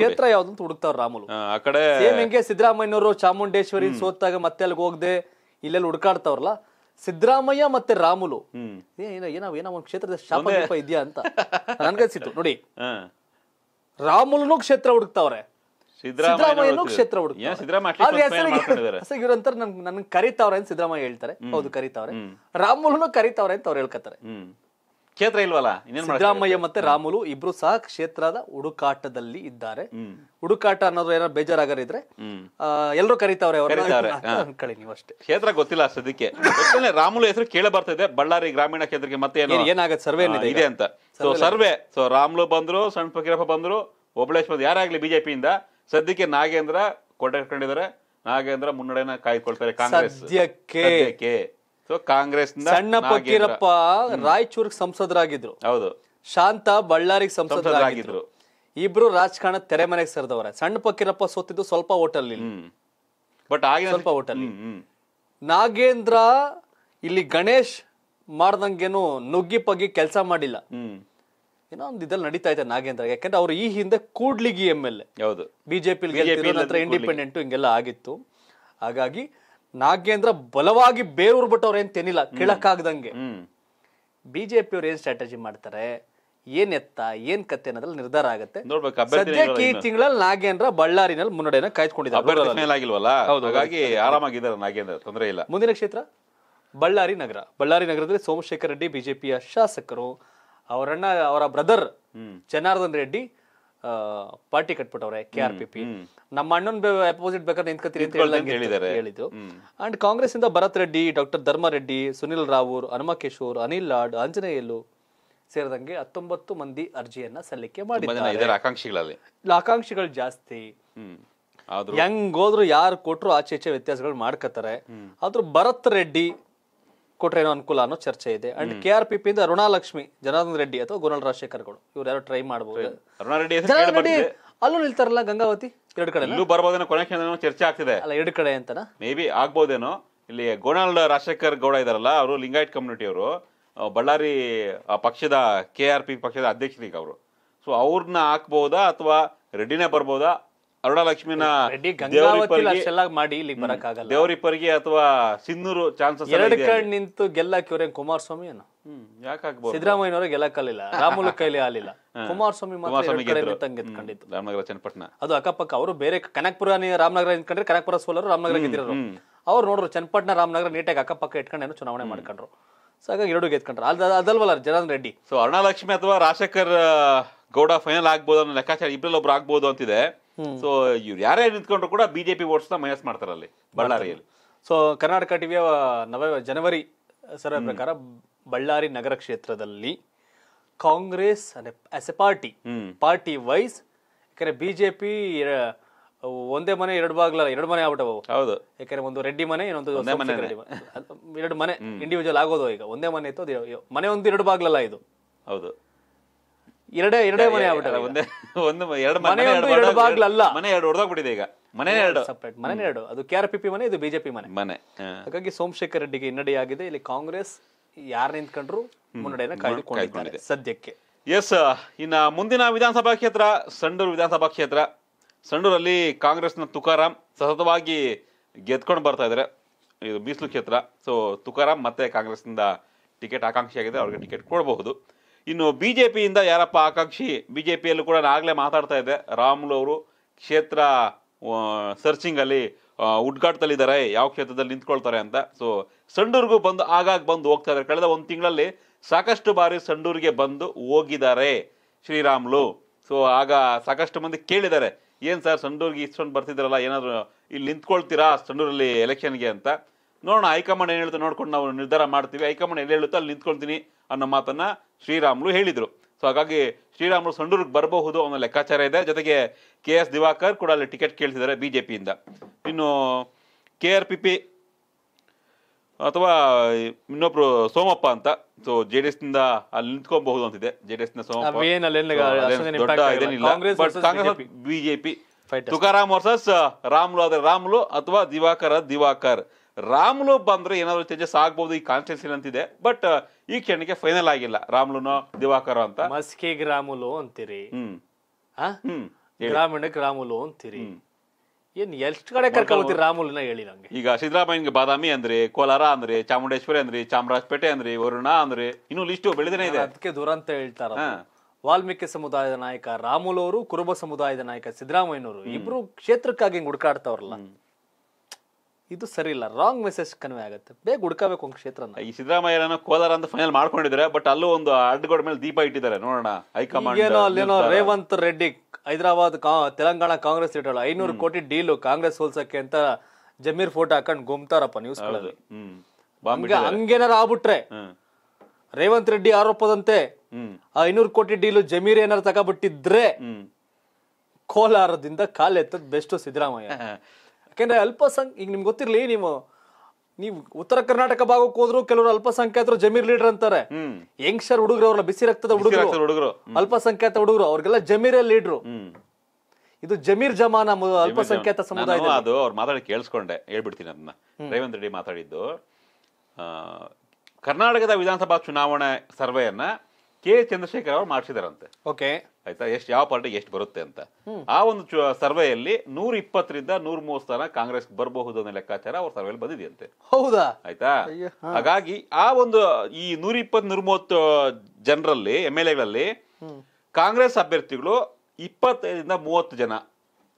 A: ಕ್ಷೇತ್ರ ಯಾವ್ದು ಅಂತ ಹುಡುಕ್ತಾವ್ರ ರಾಮುಲು ಆ ಕಡೆ ಸೇಮ್ ಚಾಮುಂಡೇಶ್ವರಿ ಸೋತಾಗ ಮತ್ತೆ ಅಲ್ಲಿಗೆ ಹೋಗದೆ ಇಲ್ಲೆಲ್ಲ ಹುಡುಕಾಡ್ತಾವ್ರಲ್ಲ ಸಿದ್ದರಾಮಯ್ಯ ಮತ್ತೆ ರಾಮುಲು ಏನೋ ಏನೋ ಏನೋ ಒಂದು ಕ್ಷೇತ್ರದ ಶಾಪ ಇದೆಯಾ ಅಂತ ನನ್ಗನ್ಸಿತ್ತು ನೋಡಿ ರಾಮುಲ್ನು ಕ್ಷೇತ್ರ ಹುಡುಕ್ತಾವ್ರೆ
B: ಸಿದ್ದರಾಮಯ್ಯನು ಕ್ಷೇತ್ರ ಹುಡುಕ್ತಾರೆ
A: ಇವ್ರಂತರ ನನ್ ಕರಿತಾವ್ರೆ ಅಂತ ಸಿದ್ದರಾಮಯ್ಯ ಹೇಳ್ತಾರೆ ಹೌದು ಕರಿತಾವ್ರೆ ರಾಮುಲುನು ಕರಿತಾವ್ರೆ ಅಂತ ಅವ್ರು ಹೇಳ್ಕತಾರೆ ಕ್ಷೇತ್ರ ಇಲ್ವಲ್ಲ ಸಿದ್ದರಾಮಯ್ಯ ಮತ್ತೆ ರಾಮುಲು ಇಬ್ರು ಸಹ ಕ್ಷೇತ್ರದ ಹುಡುಕಾಟದಲ್ಲಿ ಇದ್ದಾರೆ ಹುಡುಕಾಟ ಅನ್ನೋದು ಏನಾದ್ರು ಇದ್ರೆ ಎಲ್ಲರೂ ಕರೀತಾವ್ರೆ ಕಳಿ ನೀವು ಅಷ್ಟೇ
B: ಕ್ಷೇತ್ರ ಗೊತ್ತಿಲ್ಲ ಸದ್ಯಕ್ಕೆ ರಾಮುಲು ಹೆಸರು ಕೇಳ ಬರ್ತಾ ಇದೆ ಬಳ್ಳಾರಿ ಗ್ರಾಮೀಣ ಕ್ಷೇತ್ರಕ್ಕೆ ಮತ್ತೆ ಏನಾಗುತ್ತೆ ಸರ್ವೆ ಇದೆ ಅಂತ ಸೊ ಸರ್ವೆ ಸೊ ರಾಮುಲು ಬಂದ್ರು ಸಣ್ಣ ಫಕೀರಪ್ಪ ಬಂದ್ರು ಒಬ್ಳೇಶ್ ಬಂದ್ರು ಯಾರಾಗ್ಲಿ ಬಿಜೆಪಿಯಿಂದ ಸದ್ಯಕ್ಕೆ ನಾಗೇಂದ್ರ ಕೊಟ್ಟಿದ್ದಾರೆ ನಾಗೇಂದ್ರ ಮುನ್ನಡೆನ ಕಾಯ್ಕೊಳ್ತಾರೆ ಕಾಂಗ್ರೆಸ್ ಸದ್ಯಕ್ಕೆ ಸೊ ಕಾಂಗ್ರೆಸ್ ಸಣ್ಣ ಪಕ್ಕೀರಪ್ಪ
A: ರಾಯಚೂರ್ ಸಂಸದರಾಗಿದ್ರು ಹೌದು ಶಾಂತ ಬಳ್ಳಾರಿಗೆ ಸಂಸದರಾಗಿದ್ರು ಇಬ್ರು ರಾಜಕಾರಣ ತೆರೆಮನೆಗೆ ಸೇರಿದವರ ಸಣ್ಣ ಪಕ್ಕೀರಪ್ಪ ಸೋತಿದ್ದು ಸ್ವಲ್ಪ ಹೋಟೆಲ್ ಬಟ್ ಆಗಿ ಸ್ವಲ್ಪ ಹೋಟೆಲ್ ನಾಗೇಂದ್ರ ಇಲ್ಲಿ ಗಣೇಶ್ ಮಾಡ್ದಂಗೇನು ನುಗ್ಗಿ ಪಗ್ಗಿ ಕೆಲಸ ಮಾಡಿಲ್ಲ ಏನೋ ಒಂದು ಇದಲ್ಲಿ ನಡೀತಾ ಇದೆ ನಾಗೇಂದ್ರ ಯಾಕಂದ್ರೆ ಅವ್ರು ಈ ಹಿಂದೆ ಕೂಡ್ಲಿಗಿ ಎಮ್ ಎಲ್ ಎ ಹೌದು ಬಿಜೆಪಿ ಇಂಡಿಪೆಂಡೆಂಟ್ ಹಿಂಗೆಲ್ಲ ಆಗಿತ್ತು ಹಾಗಾಗಿ ನಾಗೇಂದ್ರ ಬಲವಾಗಿ ಬೇರೂರ್ ಬಿಟ್ಟು ಅವ್ರು ಏನ್ ತೆನಿಲ್ಲ ಕೆಳಕಾಗ್ದಂಗೆ ಬಿಜೆಪಿ ಅವ್ರು ಏನ್ ಸ್ಟ್ರಾಟಜಿ ಮಾಡ್ತಾರೆ ಏನ್ ಎತ್ತ ಏನ್ ಕತ್ತೆ ಅನ್ನೋದ್ರಲ್ಲಿ ನಿರ್ಧಾರ ಆಗುತ್ತೆ
B: ನೋಡ್ಬೇಕು ಈ ತಿಂಗಳಲ್ಲಿ
A: ನಾಗೇಂದ್ರ ಬಳ್ಳಾರಿನಲ್ಲಿ ಮುನ್ನಡೆಯನ್ನು ಕಾಯ್ದುಕೊಂಡಿದ್ದಾರೆ ಹಾಗಾಗಿ
B: ನಾಗೇಂದ್ರ ತೊಂದರೆ ಇಲ್ಲ
A: ಮುಂದಿನ ಕ್ಷೇತ್ರ ಬಳ್ಳಾರಿ ನಗರ ಬಳ್ಳಾರಿ ನಗರದಲ್ಲಿ ಸೋಮಶೇಖರ್ ರೆಡ್ಡಿ ಬಿಜೆಪಿಯ ಶಾಸಕರು ಅವರಣ್ಣ ಅವರ ಬ್ರದರ್ ಜನಾರ್ದನ್ ರೆಡ್ಡಿ ಪಾರ್ಟಿ ಕಟ್ಬಿಟ್ಟವ್ರೆ ಕೆ ಆರ್ ಪಿ ಪಿ ನಮ್ಮ ಅಣ್ಣನ್ ಅಪೋಸಿಟ್ ಬೇಕಾದ್ರೆ ನಿಂತ್ಕತ್ತೀರಿ ಅಂತ ಹೇಳಿದ್ರು ಅಂಡ್ ಕಾಂಗ್ರೆಸ್ ಇಂದ ಭರತ್ ರೆಡ್ಡಿ ಡಾಕ್ಟರ್ ರೆಡ್ಡಿ ಸುನಿಲ್ ರಾವೂರ್ ಹನುಮಕೇಶ್ವರ್ ಅನಿಲ್ ಲಾಡ್ ಆಂಜನೇಯಲು ಸೇರಿದಂಗೆ ಹತ್ತೊಂಬತ್ತು ಮಂದಿ ಅರ್ಜಿಯನ್ನ ಸಲ್ಲಿಕೆ ಮಾಡಿದ್ದಾರೆ ಆಕಾಂಕ್ಷಿಗಳಲ್ಲಿ ಆಕಾಂಕ್ಷಿಗಳು ಜಾಸ್ತಿ ಹೆಂಗ್ ಹೋದ್ರು ಯಾರು ಕೊಟ್ರು ಆಚೆ ಆಚೆ ವ್ಯತ್ಯಾಸಗಳು ಮಾಡ್ಕತ್ತಾರೆ ಆದ್ರೂ ಭರತ್ ರೆಡ್ಡಿ ಏನೋ ಅನುಕೂಲ ಅನ್ನೋ ಚರ್ಚೆ ಇದೆ ಅಂಡ್ ಕೆ ಆರ್ ಪಿ ಪಿಯಿಂದ ರುಣಾಲಕ್ಷ್ಮಿ ಜನಾರ್ದನ್
B: ರೆಡ್ಡಿ ಅಥವಾ ಗೋನಲ್ ರಾಜಶೇಖರ್ ಇವ್ರು ಟ್ರೈ ಮಾಡಬಹುದು ರೆಡ್ಡಿ
A: ಅಲ್ಲೂ ನಿಲ್ತಾರಲ್ಲ ಗಂಗಾವತಿ
B: ಎರಡು ಕಡೆ ಇಲ್ಲೂ ಬರ್ಬೋದೇನೋ ಕೊನೆ ಚರ್ಚೆ ಆಗ್ತಿದೆ ಅಲ್ಲ ಎರಡು ಕಡೆ ಅಂತನಾ ಮೇ ಬಿ ಆಗ್ಬೋದೇನೋ ಇಲ್ಲಿ ಗೋಣಾಲ್ ರಾಜಶೇಖರ್ ಗೌಡ ಇದಾರಲ್ಲ ಅವರು ಲಿಂಗಾಯತ್ ಕಮ್ಯುನಿಟಿ ಅವರು ಬಳ್ಳಾರಿ ಪಕ್ಷದ ಕೆ ಆರ್ ಪಿ ಪಕ್ಷದ ಅಧ್ಯಕ್ಷರಿಗೆ ಅವರು ಸೊ ಅವ್ರನ್ನ ಹಾಕ್ಬೋದಾ ಅಥವಾ ರೆಡ್ಡಿನೇ ಬರ್ಬೋದಾ ಅರುಣಲಕ್ಷ್ಮಿನ ಮಾಡಿ ಇಲ್ಲಿ ಬರಕ್ಕಾಗಲ್ಲ ದೇವರಿಪ್ಪರಿಗೆ ಅಥವಾ ಸಿನ್ನೂರು ಚಾನ್ಸಸ್ ಎರಡು ಕಡೆ
A: ನಿಂತು ಗೆಲ್ಲಕ್ಕೆ ಇವ್ರೇನ್ ಕುಮಾರಸ್ವಾಮಿ ಏನು ಸಿದ್ದರಾಮಯ್ಯವರು ಗೆಲ್ಲಕ್ಕಲ್ಲಿಲ್ಲ ರಾಮುಲು ಕೈಲಿ ಆಲಿಲ್ಲ ಕುಮಾರಸ್ವಾಮಿ ರಾಮನಗರ ಚನ್ನಪಟ್ಟಣ ಅದು ಅಕ್ಕಪಕ್ಕ ಅವರು ಬೇರೆ ಕನಕಪುರ ರಾಮನಗರ ನಿಂತ್ಕೊಂಡ್ರೆ ಕನಕಪುರ ಸೋಲರು ರಾಮನಗರ ಗೆದ್ದಿರೋರು ಅವ್ರು ನೋಡ್ರು ಚನ್ನಪಟ್ಟಣ ರಾಮನಗರ ನೀಟಾಗಿ ಅಕ್ಕಪಕ್ಕ ಇಟ್ಕೊಂಡು ಚುನಾವಣೆ ಮಾಡ್ಕೊಂಡ್ರು ಸೊ ಹಾಗಾಗಿ ಎರಡು ಗೆದ್ಕೊಂಡ್ರು ಅದ ಅದಲ್ವಲ್ಲ ಜನಾರ್ದನ್ ರೆಡ್ಡಿ
B: ಸೊ ಅರುಣಾಲಕ್ಷ್ಮಿ ಅಥವಾ ರಾಜಶೇಖರ್ ಗೌಡ ಫೈನಲ್ ಆಗ್ಬೋದು ಅನ್ನೋ ಲೆಕ್ಕಾಚಾರ ಇಬ್ಬರಲ್ಲಿ ಒಬ್ರು ಆಗ್ಬೋದು ಅಂತಿದೆ ಸೊ ಇವ್ರು ಯಾರ್ಯಾರು ನಿಂತ್ಕೊಂಡ್ರು ಕೂಡ ಬಿಜೆಪಿ ನ ಮೈನಸ್ ಮಾಡ್ತಾರೆ ಅಲ್ಲಿ ಬಳ್ಳಾರಿಯಲ್ಲಿ ಸೊ ಕರ್ನಾಟಕ ಟಿವಿಯ
A: ನವೆಂಬರ್ ಜನವರಿ ಸರ ಪ್ರಕಾರ ಬಳ್ಳಾರಿ ನಗರ ಕ್ಷೇತ್ರದಲ್ಲಿ Congress as a party party wise ಯಾಕಂದ್ರೆ ಬಿಜೆಪಿ ಒಂದೇ ಮನೆ ಎರಡು ಬಾಗ್ಲ ಎರಡು ಮನೆ ಆಗ್ಬಿಟ್ಟವು ಹೌದು ಯಾಕಂದ್ರೆ ಒಂದು ರೆಡ್ಡಿ ಮನೆ ಇನ್ನೊಂದು ಎರಡು ಮನೆ ಇಂಡಿವಿಜುವಲ್ ಆಗೋದು ಈಗ ಒಂದೇ ಮನೆ ಇತ್ತು ಮನೆ ಒಂದು ಎರಡು ಬಾಗ್ಲಲ್ಲ ಇದು ಹೌದು ಎರಡೇ ಎರಡೇ ಮನೆ ಆಗ್ಬಿಟ್ಟಲ್ಲ ಒಂದೇ
B: ಒಂದು ಎರಡು ಮನೆ ಎರಡು ಬಾಗ್ಲಲ್ಲ ಮನೆ ಎರಡು
A: ಈಗ ಮನೆ ಎರಡು ಸಪ್ರೇಟ್ ಮನೆ ಎರಡು ಅದು ಕೆ ಆರ್ ಪಿ ಪಿ ಮನೆ ಇದು ಬಿಜೆಪಿ ಮನೆ ಮನೆ
B: ಹಾಗಾಗಿ ಸೋಮಶೇಖರ್ ರೆಡ್ಡಿಗೆ ಹಿನ್ನಡೆಯಾಗಿದೆ ಇಲ್ಲಿ ಕಾಂಗ್ರೆಸ್ ಯಾರು ನಿಂತ್ಕೊಂಡ್ರು ಮುನ್ನಡೆಯನ್ನ ಕಾಯ್ದುಕೊಂಡಿದ್ದಾರೆ ಸದ್ಯಕ್ಕೆ ಎಸ್ ಇನ್ನ ಮುಂದಿನ ವಿಧಾನಸಭಾ ಕ್ಷೇತ್ರ ಸಂಡೂರು ವಿಧಾನಸಭಾ ಕ್ಷೇತ್ರ ಸಂಡೂರಲ್ಲಿ ಕಾಂಗ್ರೆಸ್ನ ತುಕಾರಾಮ್ ಸತತವಾಗಿ ಗೆದ್ಕೊಂಡು ಬರ್ತಾ ಇದಾರೆ ಇದು ಬೀಸಲು ಕ್ಷೇತ್ರ ಸೊ ತುಕಾರಾಮ್ ಮತ್ತೆ ಕಾಂಗ್ರೆಸ್ನಿಂದ ಟಿಕೆಟ್ ಆಕಾಂಕ್ಷಿ ಆಗಿದೆ ಅವ್ರಿಗೆ ಟಿಕೆಟ್ ಕೊಡಬಹುದು ಇನ್ನು ಬಿ ಜೆ ಪಿಯಿಂದ ಯಾರಪ್ಪ ಆಕಾಂಕ್ಷಿ ಬಿ ಜೆ ಪಿಯಲ್ಲೂ ಕೂಡ ನಾನು ಆಗಲೇ ಮಾತಾಡ್ತಾ ಇದ್ದೆ ರಾಮುಲು ಅವರು ಕ್ಷೇತ್ರ ಸರ್ಚಿಂಗಲ್ಲಿ ಹುಡ್ಕಾಡ್ತಲ್ಲಿದ್ದಾರೆ ಯಾವ ಕ್ಷೇತ್ರದಲ್ಲಿ ನಿಂತ್ಕೊಳ್ತಾರೆ ಅಂತ ಸೊ ಸಂಡೂರಿಗೂ ಬಂದು ಆಗಾಗ ಬಂದು ಹೋಗ್ತಾ ಇದ್ದಾರೆ ಕಳೆದ ಒಂದು ತಿಂಗಳಲ್ಲಿ ಸಾಕಷ್ಟು ಬಾರಿ ಸಂಡೂರಿಗೆ ಬಂದು ಹೋಗಿದ್ದಾರೆ ಶ್ರೀರಾಮುಲು ಸೊ ಆಗ ಸಾಕಷ್ಟು ಮಂದಿ ಕೇಳಿದ್ದಾರೆ ಏನು ಸರ್ ಸಂಡೂರಿಗೆ ಇಷ್ಟೊಂದು ಬರ್ತಿದ್ರಲ್ಲ ಏನಾದರೂ ಇಲ್ಲಿ ನಿಂತ್ಕೊಳ್ತೀರಾ ಸಂಡೂರಲ್ಲಿ ಎಲೆಕ್ಷನ್ಗೆ ಅಂತ ನೋಡೋಣ ಹೈಕಮಾಂಡ್ ಏನು ಹೇಳ್ತಾ ನೋಡ್ಕೊಂಡು ನಾವು ನಿರ್ಧಾರ ಮಾಡ್ತೀವಿ ಹೈಕಮಾಂಡ್ ಎಲ್ಲಿ ಹೇಳುತ್ತೋ ಅಲ್ಲಿ ನಿಂತ್ಕೊಳ್ತೀನಿ ಅನ್ನೋ ಮಾತನ್ನು ಶ್ರೀರಾಮುಲು ಹೇಳಿದರು ಸೊ ಹಾಗಾಗಿ ಶ್ರೀರಾಮುಲು ಸಂಡೂರಿಗೆ ಬರಬಹುದು ಅನ್ನೋ ಲೆಕ್ಕಾಚಾರ ಇದೆ ಜೊತೆಗೆ ಕೆ ಎಸ್ ದಿವಾಕರ್ ಕೂಡ ಅಲ್ಲಿ ಟಿಕೆಟ್ ಕೇಳ್ತಿದ್ದಾರೆ ಬಿ ಜೆ ಪಿಯಿಂದ ಇನ್ನು ಕೆ ಆರ್ ಪಿ ಪಿ ಅಥವಾ ಇನ್ನೊಬ್ರು ಸೋಮಪ್ಪ ಅಂತ ಸೊ ಜೆ ಡಿ ಎಸ್ನಿಂದ ಅಲ್ಲಿ ನಿಂತ್ಕೊಬಹುದು ಅಂತಿದೆ ಜೆ ಡಿ ಎಸ್ನ ಸೋಮಪ್ಪ ಬಿಜೆಪಿ ತುಕಾರಾಮ್ ವರ್ಸಸ್ ರಾಮುಲು ಆದ್ರೆ ರಾಮುಲು ಅಥವಾ ದಿವಾಕರ್ ದಿವಾಕರ್ ರಾಮ್ಲು ಬಂದ್ರೆ ಏನಾದ್ರು ಚೇಂಜಸ್ ಆಗ್ಬಹುದು ಈ ಕಾನ್ಸ್ಟಿಟ್ಯೂನ್ಸಿ ಅಂತಿದೆ ಬಟ್ ಈ ಕ್ಷಣಕ್ಕೆ ಫೈನಲ್ ಆಗಿಲ್ಲ ರಾಮ್ಲುನು ದಿವಾಕರ್ ಅಂತ ಮಸ್ಕಿ ರಾಮುಲು ಅಂತೀರಿ ಗ್ರಾಮೀಣಕ್ಕೆ ರಾಮುಲು
A: ಅಂತೀರಿ ಏನ್ ಎಷ್ಟ್ ಕಡೆ ಕರ್ಕೊಳ್ತೀರಿ ರಾಮುಲಿನ ಹೇಳಿ ನಂಗೆ
B: ಈಗ ಸಿದ್ದರಾಮಯ್ಯ ಬಾದಾಮಿ ಅಂದ್ರೆ ಕೋಲಾರ ಅಂದ್ರೆ ಚಾಮುಂಡೇಶ್ವರಿ ಅಂದ್ರಿ ಚಾಮರಾಜಪೇಟೆ ಅಂದ್ರಿ ವರುಣ ಅಂದ್ರೆ ಇನ್ನು ಲಿಸ್ಟು ಬೆಳೆದೇನೆ ಇದೆ
A: ಅದಕ್ಕೆ ದುರಂತ ಹೇಳ್ತಾರ ವಾಲ್ಮೀಕಿ ಸಮುದಾಯದ ನಾಯಕ ರಾಮುಲು ಅವರು ಕುರುಬ ಸಮುದಾಯದ ನಾಯಕ ಸಿದ್ದರಾಮಯ್ಯನವರು ಇಬ್ರು ಕ್ಷೇತ್ರಕ್ಕಾಗಿ ಹುಡುಕಾಡ್ತಾವ್ರಲ್ಲ ಇದು ಸರಿ ಇಲ್ಲ ರಾಂಗ್ ಮೆಸೇಜ್ ಕನ್ವೆ ಆಗುತ್ತೆ ಬೇಗ ಹುಡ್ಕಬೇಕು ಒಂದು ಕ್ಷೇತ್ರನ
B: ಈ ಸಿದ್ದರಾಮಯ್ಯನ ಕೋಲಾರ ಅಂತ ಫೈನಲ್ ಮಾಡ್ಕೊಂಡಿದ್ದಾರೆ ಬಟ್ ಅಲ್ಲೂ ಒಂದು ಅಡ್ಗೋಡ್ ಮೇಲೆ ದೀಪ ಇಟ್ಟಿದ್ದಾರೆ ನೋಡೋಣ ಹೈಕಮಾಂಡ್ ಏನೋ ಅಲ್ಲೇನೋ ರೇವಂತ್ ರೆಡ್ಡಿ ಹೈದರಾಬಾದ್ ತೆಲಂಗಾಣ ಕಾಂಗ್ರೆಸ್
A: ಲೀಡರ್ ಐನೂರು ಕೋಟಿ ಡೀಲು ಕಾಂಗ್ರೆಸ್ ಹೋಲ್ಸಕ್ಕೆ ಅಂತ ಜಮೀರ್ ಫೋಟೋ ಹಾಕೊಂಡು ಗುಮ್ತಾರಪ್ಪ ನ್ಯೂಸ್ ಹಂಗೇನಾರ ಆಗ್ಬಿಟ್ರೆ ರೇವಂತ್ ರೆಡ್ಡಿ ಆರೋಪದಂತೆ ಆ ಐನೂರು ಕೋಟಿ ಡೀಲು ಜಮೀರ್ ಏನಾರು ತಗೊಬಿಟ್ಟಿದ್ರೆ ಕೋಲಾರದಿಂದ ಎತ್ತದ್ ಬೆಸ್ಟ್ ಸಿದ್ದರಾಮಯ್ಯ ಯಾಕೆಂದ್ರೆ ಅಲ್ಪಸಂಖ್ಯ ಈಗ ನಿಮ್ಗೆ ಗೊತ್ತಿರಲಿ ನೀವು ನೀವು ಉತ್ತರ ಕರ್ನಾಟಕ ಭಾಗಕ್ಕೆ ಹೋದ್ರು ಕೆಲವರು ಅಲ್ಪಸಂಖ್ಯಾತರು ಜಮೀರ್ ಲೀಡರ್ ಅಂತಾರೆ ಯಂಗ್ಸ್ಟರ್ ಹುಡುಗರು ಅವ್ರ ಬಿಸಿ ರಕ್ತದ ಹುಡುಗರು ಅಲ್ಪಸಂಖ್ಯಾತ ಹುಡುಗರು ಅವ್ರಿಗೆಲ್ಲ ಜಮೀರ ಲೀಡ್ರು ಇದು ಜಮೀರ್ ಜಮಾನ ಅಲ್ಪಸಂಖ್ಯಾತ ಸಮುದಾಯ ಅದು
B: ಅವ್ರು ಮಾತಾಡಿ ಕೇಳಿಸ್ಕೊಂಡೆ ಹೇಳ್ಬಿಡ್ತೀನಿ ಅದನ್ನ ರೇವಂತ್ ರೆಡ್ಡಿ ಮಾತಾಡಿದ್ದು ಕರ್ನಾಟಕದ ವಿಧಾನಸಭಾ ಚುನಾವಣೆ ಸರ್ವೆಯನ್ನ ಕೆ ಚಂದ್ರಶೇಖರ್ ಅವರು ಮಾಡಿಸಿದಾರಂತೆ ಓಕೆ ಆಯ್ತಾ ಎಷ್ಟು ಯಾವ ಪಾರ್ಟಿ ಎಷ್ಟು ಬರುತ್ತೆ ಅಂತ ಆ ಒಂದು ಸರ್ವೆಯಲ್ಲಿ ನೂರ ಇಪ್ಪತ್ತರಿಂದ ನೂರ ಮೂವತ್ತು ಸ್ಥಾನ ಕಾಂಗ್ರೆಸ್ ಬರಬಹುದು ಅನ್ನೋ ಲೆಕ್ಕಾಚಾರ ಅವ್ರ ಸರ್ವೆಯಲ್ಲಿ ಬಂದಿದೆಯಂತೆ ಹೌದಾ ಆಯ್ತಾ ಹಾಗಾಗಿ ಆ ಒಂದು ಈ ನೂರ ಇಪ್ಪತ್ತು ನೂರ ಮೂವತ್ತು ಜನರಲ್ಲಿ ಎಮ್ ಎಲ್ ಎಗಳಲ್ಲಿ ಕಾಂಗ್ರೆಸ್ ಅಭ್ಯರ್ಥಿಗಳು ಇಪ್ಪತ್ತೈದರಿಂದ ಮೂವತ್ತು ಜನ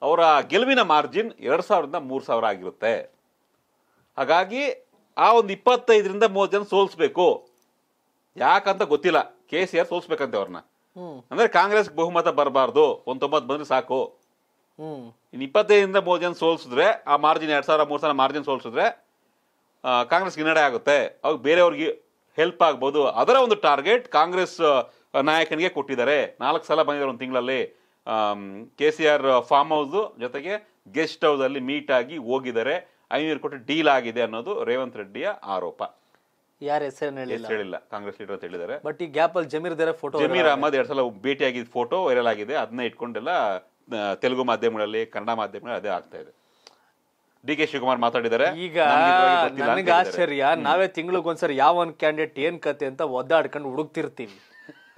B: ಅವರ ಗೆಲುವಿನ ಮಾರ್ಜಿನ್ ಎರಡ್ ಸಾವಿರದಿಂದ ಮೂರ್ ಸಾವಿರ ಆಗಿರುತ್ತೆ ಹಾಗಾಗಿ ಆ ಒಂದು ಇಪ್ಪತ್ತೈದರಿಂದ ಮೂವತ್ತು ಜನ ಸೋಲ್ಸ್ಬೇಕು ಯಾಕಂತ ಗೊತ್ತಿಲ್ಲ ಕೆ ಸಿ ಆರ್ ಸೋಲ್ಸ್ಬೇಕಂತೆ ಅವ್ರನ್ನ ಅಂದ್ರೆ ಕಾಂಗ್ರೆಸ್ ಬಹುಮತ ಬರಬಾರ್ದು ಒಂದ್ ತೊಂಬತ್ ಬಂದ್ರೆ ಸಾಕು ಇನ್ ಇಪ್ಪತ್ತೈದರಿಂದ ಮೂವತ್ತು ಜನ ಸೋಲ್ಸಿದ್ರೆ ಆ ಮಾರ್ಜಿನ್ ಎರಡ್ ಸಾವಿರ ಮೂರ್ ಸಾವಿರ ಮಾರ್ಜಿನ್ ಸೋಲ್ಸಿದ್ರೆ ಕಾಂಗ್ರೆಸ್ ಹಿನ್ನಡೆ ಆಗುತ್ತೆ ಅವಾಗ ಬೇರೆಯವ್ರಿಗೆ ಹೆಲ್ಪ್ ಆಗ್ಬೋದು ಅದರ ಒಂದು ಟಾರ್ಗೆಟ್ ಕಾಂಗ್ರೆಸ್ ನಾಯಕನಿಗೆ ಕೊಟ್ಟಿದ್ದಾರೆ ನಾಲ್ಕು ಸಲ ಬಂದಿದ್ದಾರೆ ಒಂದು ತಿಂಗಳಲ್ಲಿ K C R farm house ಜೊತೆಗೆ ಗೆಸ್ಟ್ ಹೌಸ್ ಅಲ್ಲಿ ಮೀಟ್ ಆಗಿ ಹೋಗಿದ್ದಾರೆ ಐನೂರು ಕೋಟಿ ಡೀಲ್ ಆಗಿದೆ ಅನ್ನೋದು ರೇವಂತ್ ರೆಡ್ಡಿಯ ಆರೋಪ
A: ಯಾರ ಹೆಸರು ಹೇಳಿಲ್ಲ ಹೇಳಿಲ್ಲ
B: ಕಾಂಗ್ರೆಸ್ ಲೀಡರ್ ಅಂತ ಹೇಳಿದ್ದಾರೆ
A: ಬಟ್ ಈ ಗ್ಯಾಪ್ ಅಲ್ಲಿ ಜಮೀರ್ ಫೋಟೋ ಜಮೀರ್ ಅಹಮದ್
B: ಎರಡ್ ಸಲ ಭೇಟಿ ಆಗಿದ್ದ ಫೋಟೋ ವೈರಲ್ ಆಗಿದೆ ಅದನ್ನ ಇಟ್ಕೊಂಡೆಲ್ಲ ತೆಲುಗು ಮಾಧ್ಯಮಗಳಲ್ಲಿ ಕನ್ನಡ ಮಾಧ್ಯಮಗಳಲ್ಲಿ ಅದೇ ಆಗ್ತಾ ಇದೆ ಡಿ ಕೆ ಶಿವಕುಮಾರ್ ಮಾತಾಡಿದ್ದಾರೆ ಈಗ ನನಗೆ ಆಶ್ಚರ್ಯ
A: ನಾವೇ ತಿಂಗಳಿಗೊಂದ್ಸರಿ ಯಾವ ಒಂದು ಕ್ಯಾಂಡಿಡೇಟ್ ಏನ್ ಕತೆ ಅಂತ ಒದ್ದಾಡ್ಕೊಂಡು ಹುಡುಕ್ತಿರ್ತೀವಿ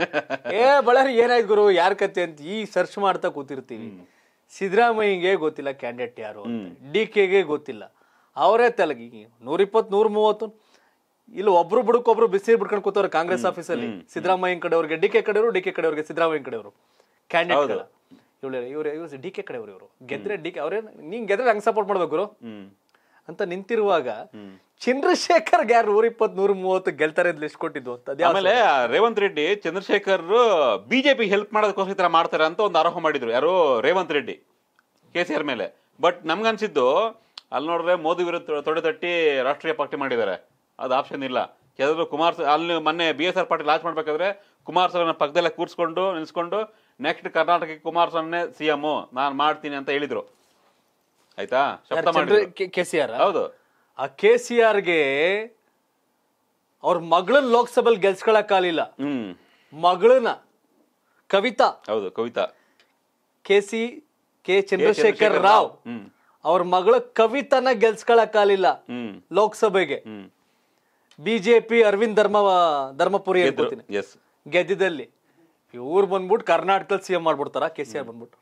A: ಏ ಬಳ್ಳಾರಿ ಏನಾಯ್ತು ಗುರು ಯಾರ ಕತೆ ಅಂತ ಈ ಸರ್ಚ್ ಮಾಡ್ತಾ ಕೂತಿರ್ತೀವಿ ಸಿದ್ದರಾಮಯ್ಯಗೆ ಗೊತ್ತಿಲ್ಲ ಕ್ಯಾಂಡಿಡೇಟ್ ಯಾರು ಡಿ ಕೆಗೆ ಗೊತ್ತಿಲ್ಲ ಅವರೇ ತೆಲಗಿ ನೂರಿಪ್ಪತ್ತು ನೂರ ಮೂವತ್ತು ಇಲ್ಲ ಒಬ್ರು ಒಬ್ರು ಬಿಸಿ ಬಿಡ್ಕೊಂಡು ಕೂತವ್ರು ಕಾಂಗ್ರೆಸ್ ಆಫೀಸಲ್ಲಿ ಸಿದ್ದರಾಮಯ್ಯ ಕಡೆಯವರಿಗೆ ಡಿ ಕೆ ಕಡೆಯವರು ಡಿ ಕೆ ಕಡೆಯವ್ರಿಗೆ ಸಿದ್ದರಾಮಯ್ಯ ಕಡೆಯವರು ಕ್ಯಾಂಡಿಡೇಟ್ ಇವ್ರು ಇವ್ರು ಡಿ ಕೆ ಕಡೆಯವರು ಇವರು ಗೆದ್ರೆ ಡಿ ಕೆ ಅವ್ರೇನ್ ನೀನ್ ಗೆದ್ರೆ ಹಂಗ್ ಸಪೋರ್ಟ್ ಮಾಡ್ಬೇಕು ಅಂತ ನಿಂತಿರುವಾಗ ಚಂದ್ರಶೇಖರ್ ಯಾರು ನೂರ ಇಪ್ಪತ್ ನೂರ ಮೂವತ್ತು ಗೆಲ್ತಾರೆ ಲಿಸ್ಟ್ ಕೊಟ್ಟಿದ್ದು ಅಂತ ಆಮೇಲೆ
B: ರೇವಂತ್ ರೆಡ್ಡಿ ಚಂದ್ರಶೇಖರ್ ಬಿಜೆಪಿ ಹೆಲ್ಪ್ ಮಾಡೋದಕ್ಕೋಸ್ಕರ ತರ ಮಾಡ್ತಾರೆ ಅಂತ ಒಂದು ಆರೋಪ ಮಾಡಿದ್ರು ಯಾರು Revanth Reddy K C R ಮೇಲೆ ಬಟ್ ನಮ್ಗನ್ಸಿದ್ದು ಅಲ್ಲಿ ನೋಡ್ರೆ ಮೋದಿ ವಿರುದ್ಧ ತೊಡೆ ತಟ್ಟಿ ರಾಷ್ಟ್ರೀಯ ಪಾರ್ಟಿ ಮಾಡಿದ್ದಾರೆ ಅದು ಆಪ್ಷನ್ ಇಲ್ಲ ಕೆಲವರು ಕುಮಾರ್ ಅಲ್ಲಿ ಮೊನ್ನೆ B S R Patil launch ಮಾಡಬೇಕಾದ್ರೆ ಕುಮಾರಸ್ವಾಮಿನ ಪಕ್ಕದಲ್ಲೇ ಕೂರಿಸ್ಕೊಂಡು ನಿಲ್ಸ್ಕೊಂಡು ನೆಕ್ಸ್ಟ್ ಕರ್ನಾಟಕಕ್ಕೆ ಕುಮಾರಸ್ವಾಮಿನೇ ಸಿ ಎಂ ನಾನು ಮಾಡ್ತೀನಿ ಅಂತ ಹೇಳಿದ್ರು ಆಯ್ತಾ ಶಬ್ದ ಮಾಡಿದ್ರು
A: ಕೆ ಸಿ ಆರ್ ಹೌದು ಆ ಕೆ ಸಿ ಆರ್ಗೆ ಅವ್ರ ಮಗಳನ್ನ ಆಗಲಿಲ್ಲ ಹ್ಮ್ ಮಗಳನ್ನ ಕವಿತಾ ಹೌದು Kavitha K C K Chandrashekar Rao ಅವ್ರ ಮಗಳ ಕವಿತನ ಹ್ಮ್ ಲೋಕಸಭೆಗೆ ಬಿಜೆಪಿ ಅರವಿಂದ್ ಧರ್ಮ ಧರ್ಮಪುರಿ ಹೇಳ್ಕೊತೀನಿ ಎಸ್ ಗೆದ್ದಿದಲ್ಲಿ ಇವ್ರು ಬಂದ್ಬಿಟ್ಟು ಕರ್ನಾಟಕದಲ್ಲಿ ಸಿ ಎಂ ಮಾಡ್ಬಿಡ್ತಾರ ಕೆ ಸಿ ಆರ್ ಬಂದ್ಬಿಟ್ಟು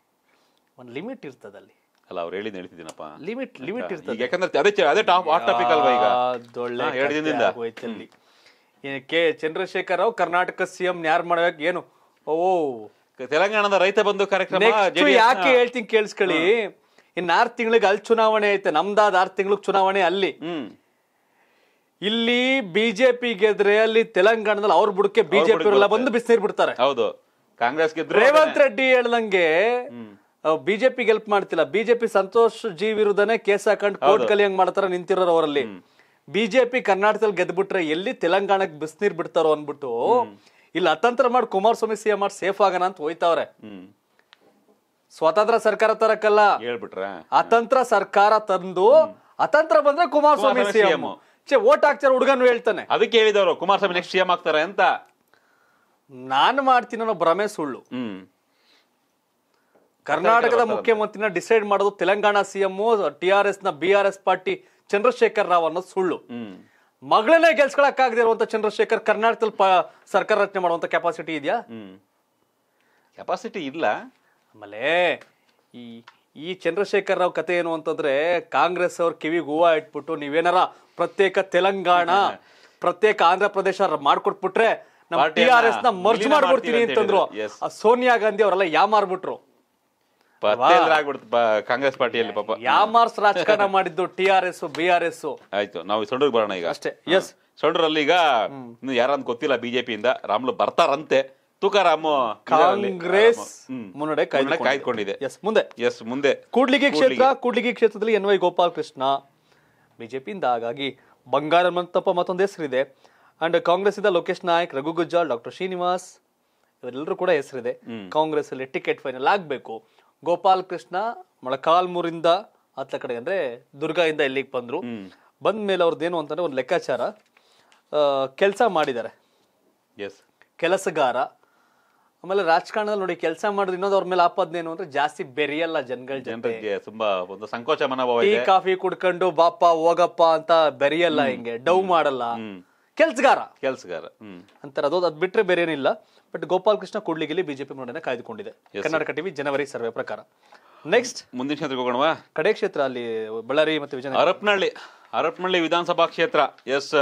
A: ಒಂದು ಲಿಮಿಟ್ ಇರ್ತದಲ್ಲಿ
B: ಅಲ್ಲ ಅವ್ರು ಹೇಳಿದ್ ಹೇಳ್ತಿದ್ದೀನಪ್ಪ ಲಿಮಿಟ್ ಲಿಮಿಟ್ ಇರ್ತದೆ ಯಾಕಂದ್ರೆ ಅದೇ ಅದೇ ಟಾಪ್ ಆಟ್ ಟಾಪಿಕ್ ಅಲ್ವಾ ಈಗ ದೊಳ್ಳೆ ಎರಡು ದಿನದಿಂದ ಹೋಯ್ತಲ್ಲಿ
A: ಕೆ ಚಂದ್ರಶೇಖರ್ ರಾವ್ ಕರ್ನಾಟಕ ಸಿಎಂ ಯಾರು ಮಾಡ್ಬೇಕು ಏನು ಓ ತೆಲಂಗಾಣದ ರೈತ ಬಂಧು ಕಾರ್ಯಕ್ರಮ ಯಾಕೆ ಹೇಳ್ತೀನಿ ಕೇಳಿಸ್ಕೊಳ್ಳಿ ಇನ್ನು ಆರು ತಿಂಗಳಿಗೆ ಅಲ್ಲಿ ಚುನಾವಣೆ ಐತೆ ನಮ್ದಾದ ಆರು ತಿಂಗಳಿಗೆ ಚುನಾವಣೆ ಅಲ್ಲಿ ಇಲ್ಲಿ ಬಿಜೆಪಿ ಗೆದ್ರೆ ಅಲ್ಲಿ ತೆಲಂಗಾಣದಲ್ಲಿ ಅವ್ರ ಬುಡಕ್ಕೆ ಬಿಜೆಪಿ ಬಂದು ಬಿಸಿನೀರ್ ಬಿಡ್ತಾರೆ ಹೌದು ಕಾಂಗ್ರೆಸ್ ರೇವಂತ್ ರೆಡ್ಡಿ ಹೇಳ್ದಂಗೆ ಬಿಜೆಪಿ ಹೆಲ್ಪ್ ಮಾಡ್ತಿಲ್ಲ ಬಿಜೆಪಿ ಸಂತೋಷ್ ಜಿ ವಿರುದ್ಧನೆ ಕೇಸ್ ಹಾಕೊಂಡು ಕೋರ್ಟ್ ಕಲಿಯಂಗ್ ಮಾಡ್ತಾರ ನಿಂತಿರೋರು ಅವರಲ್ಲಿ ಬಿಜೆಪಿ ಕರ್ನಾಟಕದಲ್ಲಿ ಗೆದ್ಬಿಟ್ರೆ ಎಲ್ಲಿ ತೆಲಂಗಾಣಕ್ಕೆ ಬಿಸಿನೀರ್ ಬಿಡ್ತಾರೋ ಅನ್ಬಿಟ್ಟು ಇಲ್ಲಿ ಅತಂತ್ರ ಮಾಡಿ ಕುಮಾರಸ್ವಾಮಿ ಸಿಎಂ ಮಾಡಿ ಸೇಫ್ ಆಗೋಣ ಅಂತ ಹೋಯ್ತಾವ್ರೆ ಸ್ವತಂತ್ರ ಸರ್ಕಾರ ತರಕಲ್ಲ ಹೇಳ್ಬಿಟ್ರ ಅತಂತ್ರ ಸರ್ಕಾರ ತಂದು ಅತಂತ್ರ ಬಂದ್ರೆ ಕುಮಾರಸ್ವಾಮಿ ಸಿಎಂ ಚೆ ಓಟ್ ಹಾಕ್ತಾರ ಹುಡುಗನು ಹೇಳ್ತಾನೆ
B: ಅದಕ್ಕೆ ಹೇಳಿದವರು ಕುಮಾರಸ್ವಾಮಿ ನೆಕ್ಸ್ಟ್ ಸಿಎಂ ಆಗ್ತಾರೆ ಅಂತ
A: ನಾನು ಮಾಡ್ತೀನಿ ಅನ್ನೋ ಭ್ರಮೆ ಸುಳ್ಳು ಹ್ಮ್ ಕರ್ನಾಟಕದ ಮುಖ್ಯಮಂತ್ರಿನ ಡಿಸೈಡ್ ಮಾಡೋದು Telangana CM T R S ನ B R S party Chandrashekar Rao ಅನ್ನೋದು ಸುಳ್ಳು ಹ್ಮ್ ಮಗಳನ್ನೇ ಆಗದೆ ಇರುವಂತ ಚಂದ್ರಶೇಖರ್ ಕರ್ನಾಟಕದಲ್ಲಿ ಸರ್ಕಾರ ರಚನೆ ಮಾಡುವಂತ ಕೆಪಾಸಿಟಿ ಇದೆಯಾ ಕೆಪಾಸಿಟಿ ಇಲ್ಲ ಆಮೇಲೆ ಈ ಈ ಚಂದ್ರಶೇಖರ್ ರಾವ್ ಕತೆ ಏನು ಅಂತಂದ್ರೆ ಕಾಂಗ್ರೆಸ್ ಅವ್ರ ಕಿವಿ ಗೋವಾ ಇಟ್ಬಿಟ್ಟು ನೀವೇನಾರ ಪ್ರತ್ಯೇಕ ತೆಲಂಗಾಣ ಪ್ರತ್ಯೇಕ ಆಂಧ್ರ ಪ್ರದೇಶ ಮಾಡ್ಕೊಟ್ಬಿಟ್ರೆ ನಮ್ಮ ಆರ್ ಎಸ್ ನ ಮರ್ಜ್ ಮಾಡ್ಬಿಡ್ತೀನಿ ಅಂತಂದ್ರು ಸೋನಿಯಾ ಗಾಂಧಿ ಅವರೆಲ್ಲ ಯಾಮಾರ್ಬಿಟ್ರು
B: ಕಾಂಗ್ರೆಸ್ ಪಾರ್ಟಿಯಲ್ಲಿ ಪಾಪ ಯಾಮಾರ್ಸ್ ರಾಜಕಾರಣ ಮಾಡಿದ್ದು T R S B R S ಆಯ್ತು ನಾವು ಸೊಂಡ್ರಿಗೆ ಬರೋಣ ಈಗ ಅಷ್ಟೇ ಎಸ್ ಸೊಂಡ್ರಲ್ಲಿ ಈಗ ಯಾರು ಗೊತ್ತಿಲ್ಲ ಬಿಜೆಪಿಯಿಂದ ರಾಮ್ಲು ಬರ್ತಾರಂತೆ ತುಕಾರಾಮ್ ಕಾಂಗ್ರೆಸ್
A: ಮುನ್ನಡೆ ಕಾಯ್ದುಕೊಂಡಿದೆ
B: ಎಸ್ ಮುಂದೆ ಎಸ್ ಮುಂದೆ ಕೂಡ್ಲಿಗಿ ಕ್ಷೇತ್ರ
A: ಕೂಡ್ಲಿಗಿ ಕ್ಷೇತ್ರದಲ್ಲಿ ಎನ್ ವೈ ಗೋಪಾಲ್ ಕೃಷ್ಣ ಬಿಜೆಪಿಯಿಂದ ಹಾಗಾಗಿ ಬಂಗಾರ ಮಂತಪ್ಪ ಮತ್ತೊಂದು ಹೆಸರಿದೆ ಅಂಡ್ ಕಾಂಗ್ರೆಸ್ ಇಂದ ಲೋಕೇಶ್ ನಾಯಕ್ ರಘು ಗುಜ್ಜಾಲ್ ಡಾಕ್ಟರ್ ಶ್ರೀನಿವಾಸ್ ಇವರೆಲ್ಲರೂ ಕೂಡ ಹೆಸರಿದೆ ಕಾಂಗ್ರೆಸ್ ಅಲ್ಲಿ ಟಿಕೆಟ್ ಫೈನಲ್ ಆಗಬೇಕು ಗೋಪಾಲ್ ಕೃಷ್ಣ ಮೊಳಕಾಲ್ಮೂರಿಂದ ಹತ್ತ ಕಡೆ ಅಂದ್ರೆ ದುರ್ಗಾ ಇಂದ ಇಲ್ಲಿಗೆ ಬಂದ್ರು ಬಂದ ಮೇಲೆ ಏನು ಅಂತಂದ್ರೆ ಒಂದು ಲೆಕ್ಕಾಚಾರ ಕೆಲಸ ಮಾಡಿದ್ದಾರೆ ಕೆಲಸಗಾರ ಆಮೇಲೆ ರಾಜಕಾರಣದಲ್ಲಿ ನೋಡಿ ಕೆಲಸ ಮಾಡಿದ್ರೆ ಇನ್ನೊಂದು ಅವ್ರ ಮೇಲೆ ಆಪಾದನೆ ಅಂದ್ರೆ ಜಾಸ್ತಿ ಬೆರಿಯಲ್ಲ ಜನಗಳ ಜನರಿಗೆ
B: ತುಂಬಾ ಒಂದು ಸಂಕೋಚ ಮನೋಭಾವ ಟೀ ಕಾಫಿ
A: ಕುಡ್ಕೊಂಡು ಬಾಪ ಹೋಗಪ್ಪ ಅಂತ ಬೆರೆಯಲ್ಲ ಹಿಂಗೆ ಡೌ ಮಾಡಲ್ಲ ಕೆಲ್ಸಗಾರ ಕೆಲ್ಸಗಾರ ಅಂತಾರೆ ಅದು ಅದ್ ಬಿಟ್ರೆ ಬೇರೆ ಏನಿಲ್ಲ ಬಟ್ ಗೋಪಾಲ್ ಕೃಷ್ಣ ಕೂಡ್ಲಿಗಿಲ್ಲಿ ಬಿಜೆಪಿ ಮುನ್ನಡೆನ ಕಾಯ್ದುಕೊಂಡಿದೆ ಕರ್ನಾಟಕ ಟಿವಿ ಜನವರಿ ಸರ್ವೆ ಪ್ರಕಾರ ನೆಕ್ಸ್ಟ್ ಮುಂದಿನ ಕ್ಷೇತ್ರಕ್ಕೆ
B: ಹೋಗೋಣ ಕಡೆ ಕ್ಷೇತ್ರ ಅಲ್ಲಿ ಬಳ್ಳಾರಿ ಮತ್ತೆ ವಿಜಯ ಹರಪನಹಳ್ಳಿ ಹರಪನಹಳ್ಳಿ ವಿಧಾನಸಭಾ ಕ್ಷೇತ್ರ ಎಸ್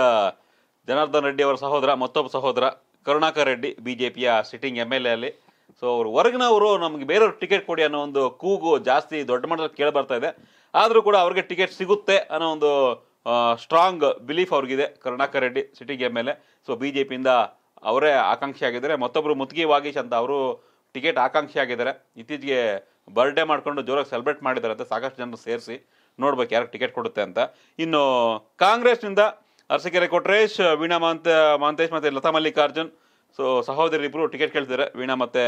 B: ಜನಾರ್ದನ್ ರೆಡ್ಡಿ ಅವರ ಸಹೋದರ ಮತ್ತೊಬ್ಬ ಸಹೋದರ ಕರುಣಾಕರ್ ರೆಡ್ಡಿ ಬಿ ಜೆ ಪಿಯ ಸಿಟ್ಟಿಂಗ್ ಎಮ್ ಎಲ್ ಎ ಅಲ್ಲಿ ಸೊ ಅವರು ಹೊರಗಿನವರು ನಮಗೆ ಬೇರೆಯವ್ರ ಟಿಕೆಟ್ ಕೊಡಿ ಅನ್ನೋ ಒಂದು ಕೂಗು ಜಾಸ್ತಿ ದೊಡ್ಡ ಮಟ್ಟದಲ್ಲಿ ಕೇಳಿ ಬರ್ತಾ ಇದೆ ಆದರೂ ಕೂಡ ಅವ್ರಿಗೆ ಟಿಕೆಟ್ ಸಿಗುತ್ತೆ ಅನ್ನೋ ಒಂದು ಸ್ಟ್ರಾಂಗ್ ಬಿಲೀಫ್ ಅವ್ರಿಗಿದೆ Karunakar Reddy sitting M L A so B J ಪಿಯಿಂದ ಅವರೇ ಆಕಾಂಕ್ಷಿ ಆಗಿದ್ದಾರೆ ಮತ್ತೊಬ್ಬರು ಮುತ್ಗಿ ವಾಗೀಶ್ ಅಂತ ಅವರು ಟಿಕೆಟ್ ಆಕಾಂಕ್ಷಿ ಆಗಿದ್ದಾರೆ ಇತ್ತೀಚೆಗೆ ಬರ್ಡೇ ಮಾಡಿಕೊಂಡು ಜೋರಾಗಿ ಸೆಲೆಬ್ರೇಟ್ ಮಾಡಿದ್ದಾರೆ ಅಂತ ಸಾಕಷ್ಟು ಜನರು ಸೇರಿಸಿ ನೋಡ್ಬೇಕು ಯಾರು ಟಿಕೆಟ್ ಕೊಡುತ್ತೆ ಅಂತ ಇನ್ನು ಕಾಂಗ್ರೆಸ್ನಿಂದ ಅರಸಕೆರೆ ಕೊಟ್ರೇಶ್ ವೀಣಾ ಮಾಂತ ಮಾಂತೇಶ್ ಮತ್ತು ಲತಾ ಮಲ್ಲಿಕಾರ್ಜುನ್ ಸೊ ಇಬ್ಬರು ಟಿಕೆಟ್ ಕೇಳ್ತಿದ್ದಾರೆ ವೀಣಾ ಮತ್ತು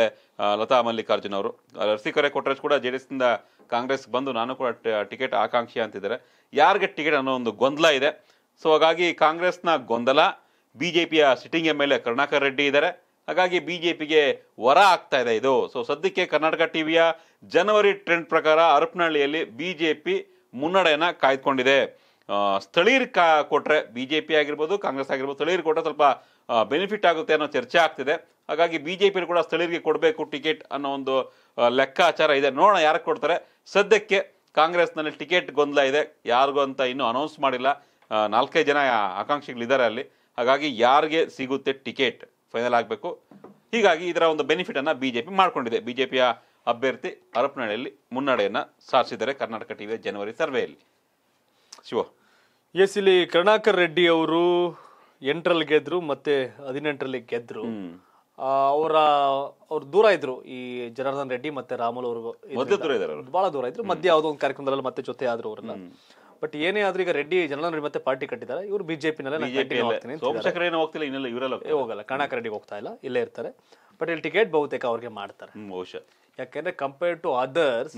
B: ಲತಾ ಮಲ್ಲಿಕಾರ್ಜುನ್ ಅವರು ಅರಸೀಕೆರೆ ಕೊಟ್ರೇಶ್ ಕೂಡ ಜೆ ಡಿ ಎಸ್ನಿಂದ ಕಾಂಗ್ರೆಸ್ಗೆ ಬಂದು ನಾನು ಕೂಡ ಟಿಕೆಟ್ ಆಕಾಂಕ್ಷಿ ಅಂತಿದ್ದಾರೆ ಯಾರಿಗೆ ಟಿಕೆಟ್ ಅನ್ನೋ ಒಂದು ಗೊಂದಲ ಇದೆ ಸೊ ಹಾಗಾಗಿ ಕಾಂಗ್ರೆಸ್ನ ಗೊಂದಲ ಬಿ ಜೆ ಪಿಯ sitting M L A Karunakar Reddy ಇದ್ದಾರೆ ಹಾಗಾಗಿ ಬಿ ಜೆ ಪಿಗೆ ವರ ಆಗ್ತಾ ಇದೆ ಇದು ಸೊ ಸದ್ಯಕ್ಕೆ ಕರ್ನಾಟಕ ಟಿವಿಯ ಜನವರಿ ಟ್ರೆಂಡ್ ಪ್ರಕಾರ ಹರಪನಹಳ್ಳಿಯಲ್ಲಿ ಬಿ ಜೆ ಪಿ ಮುನ್ನಡೆಯನ್ನು ಕಾಯ್ದುಕೊಂಡಿದೆ ಸ್ಥಳೀಯರು ಕಾ ಕೊಟ್ಟರೆ ಬಿ ಜೆ ಪಿ ಆಗಿರ್ಬೋದು ಕಾಂಗ್ರೆಸ್ ಆಗಿರ್ಬೋದು ಸ್ಥಳೀಯರು ಕೊಟ್ಟರೆ ಸ್ವಲ್ಪ ಬೆನಿಫಿಟ್ ಆಗುತ್ತೆ ಅನ್ನೋ ಚರ್ಚೆ ಆಗ್ತಿದೆ ಹಾಗಾಗಿ ಬಿ ಜೆ ಪಿ ಕೂಡ ಸ್ಥಳೀಯರಿಗೆ ಕೊಡಬೇಕು ಟಿಕೆಟ್ ಅನ್ನೋ ಒಂದು ಲೆಕ್ಕಾಚಾರ ಇದೆ ನೋಡೋಣ ಯಾರಿಗೆ ಕೊಡ್ತಾರೆ ಸದ್ಯಕ್ಕೆ ಕಾಂಗ್ರೆಸ್ನಲ್ಲಿ ಟಿಕೆಟ್ ಗೊಂದಲ ಇದೆ ಯಾರಿಗೂ ಅಂತ ಇನ್ನೂ ಅನೌನ್ಸ್ ಮಾಡಿಲ್ಲ ನಾಲ್ಕೈದು ಜನ ಆಕಾಂಕ್ಷಿಗಳಿದ್ದಾರೆ ಅಲ್ಲಿ ಹಾಗಾಗಿ ಯಾರಿಗೆ ಸಿಗುತ್ತೆ ಟಿಕೆಟ್ ಫೈನಲ್ ಆಗಬೇಕು ಹೀಗಾಗಿ ಇದರ ಒಂದು ಬೆನಿಫಿಟನ್ನು ಬಿ ಜೆ ಪಿ ಮಾಡಿಕೊಂಡಿದೆ ಬಿ ಜೆ ಪಿಯ ಅಭ್ಯರ್ಥಿ ಹರಪನಹಳ್ಳಿಯಲ್ಲಿ ಮುನ್ನಡೆಯನ್ನು ಸಾರಿಸಿದ್ದಾರೆ ಕರ್ನಾಟಕ ಟಿವಿಯ ಜನವರಿ ಸರ್ವೆಯಲ್ಲಿ ಶಿವ ಎಸ್
A: ಇಲ್ಲಿ ಕರುಣಾಕರ್ ರೆಡ್ಡಿ ಅವರು ಎಂಟರಲ್ಲಿ ಗೆದ್ರು ಮತ್ತೆ ಹದಿನೆಂಟರಲ್ಲಿ ಗೆದ್ರು ಅವರ ಅವ್ರು ದೂರ ಇದ್ರು ಈ ಜನಾರ್ದನ್ ರೆಡ್ಡಿ ಮತ್ತೆ ರಾಮುಲ್ ಅವ್ರಿಗೂ ಬಹಳ ದೂರ ಇದ್ರು ಮಧ್ಯ ಯಾವುದೋ ಒಂದು ಕಾರ್ಯಕ್ರಮದಲ್ಲಿ ಮತ್ತೆ ಜೊತೆ ಆದ್ರು ಅವ್ರನ್ನ ಬಟ್ ಏನೇ ಆದ್ರೂ ಈಗ ರೆಡ್ಡಿ ಜನಾರ್ದನ್ ಮತ್ತೆ ಪಾರ್ಟಿ ಕಟ್ಟಿದ್ದಾರೆ ಇವರು ಬಿಜೆಪಿನಲ್ಲೇ ಹೋಗಲ್ಲ ಕರ್ನಾಟಕ ರೆಡ್ಡಿ ಹೋಗ್ತಾ ಇಲ್ಲ ಇಲ್ಲೇ ಇರ್ತಾರೆ ಬಟ್ ಇಲ್ಲಿ ಟಿಕೆಟ್ ಬಹುತೇಕ ಅವ್ರಿಗೆ ಮಾಡ್ತಾರೆ ಯಾಕೆಂದ್ರೆ ಕಂಪೇರ್ ಟು ಅದರ್ಸ್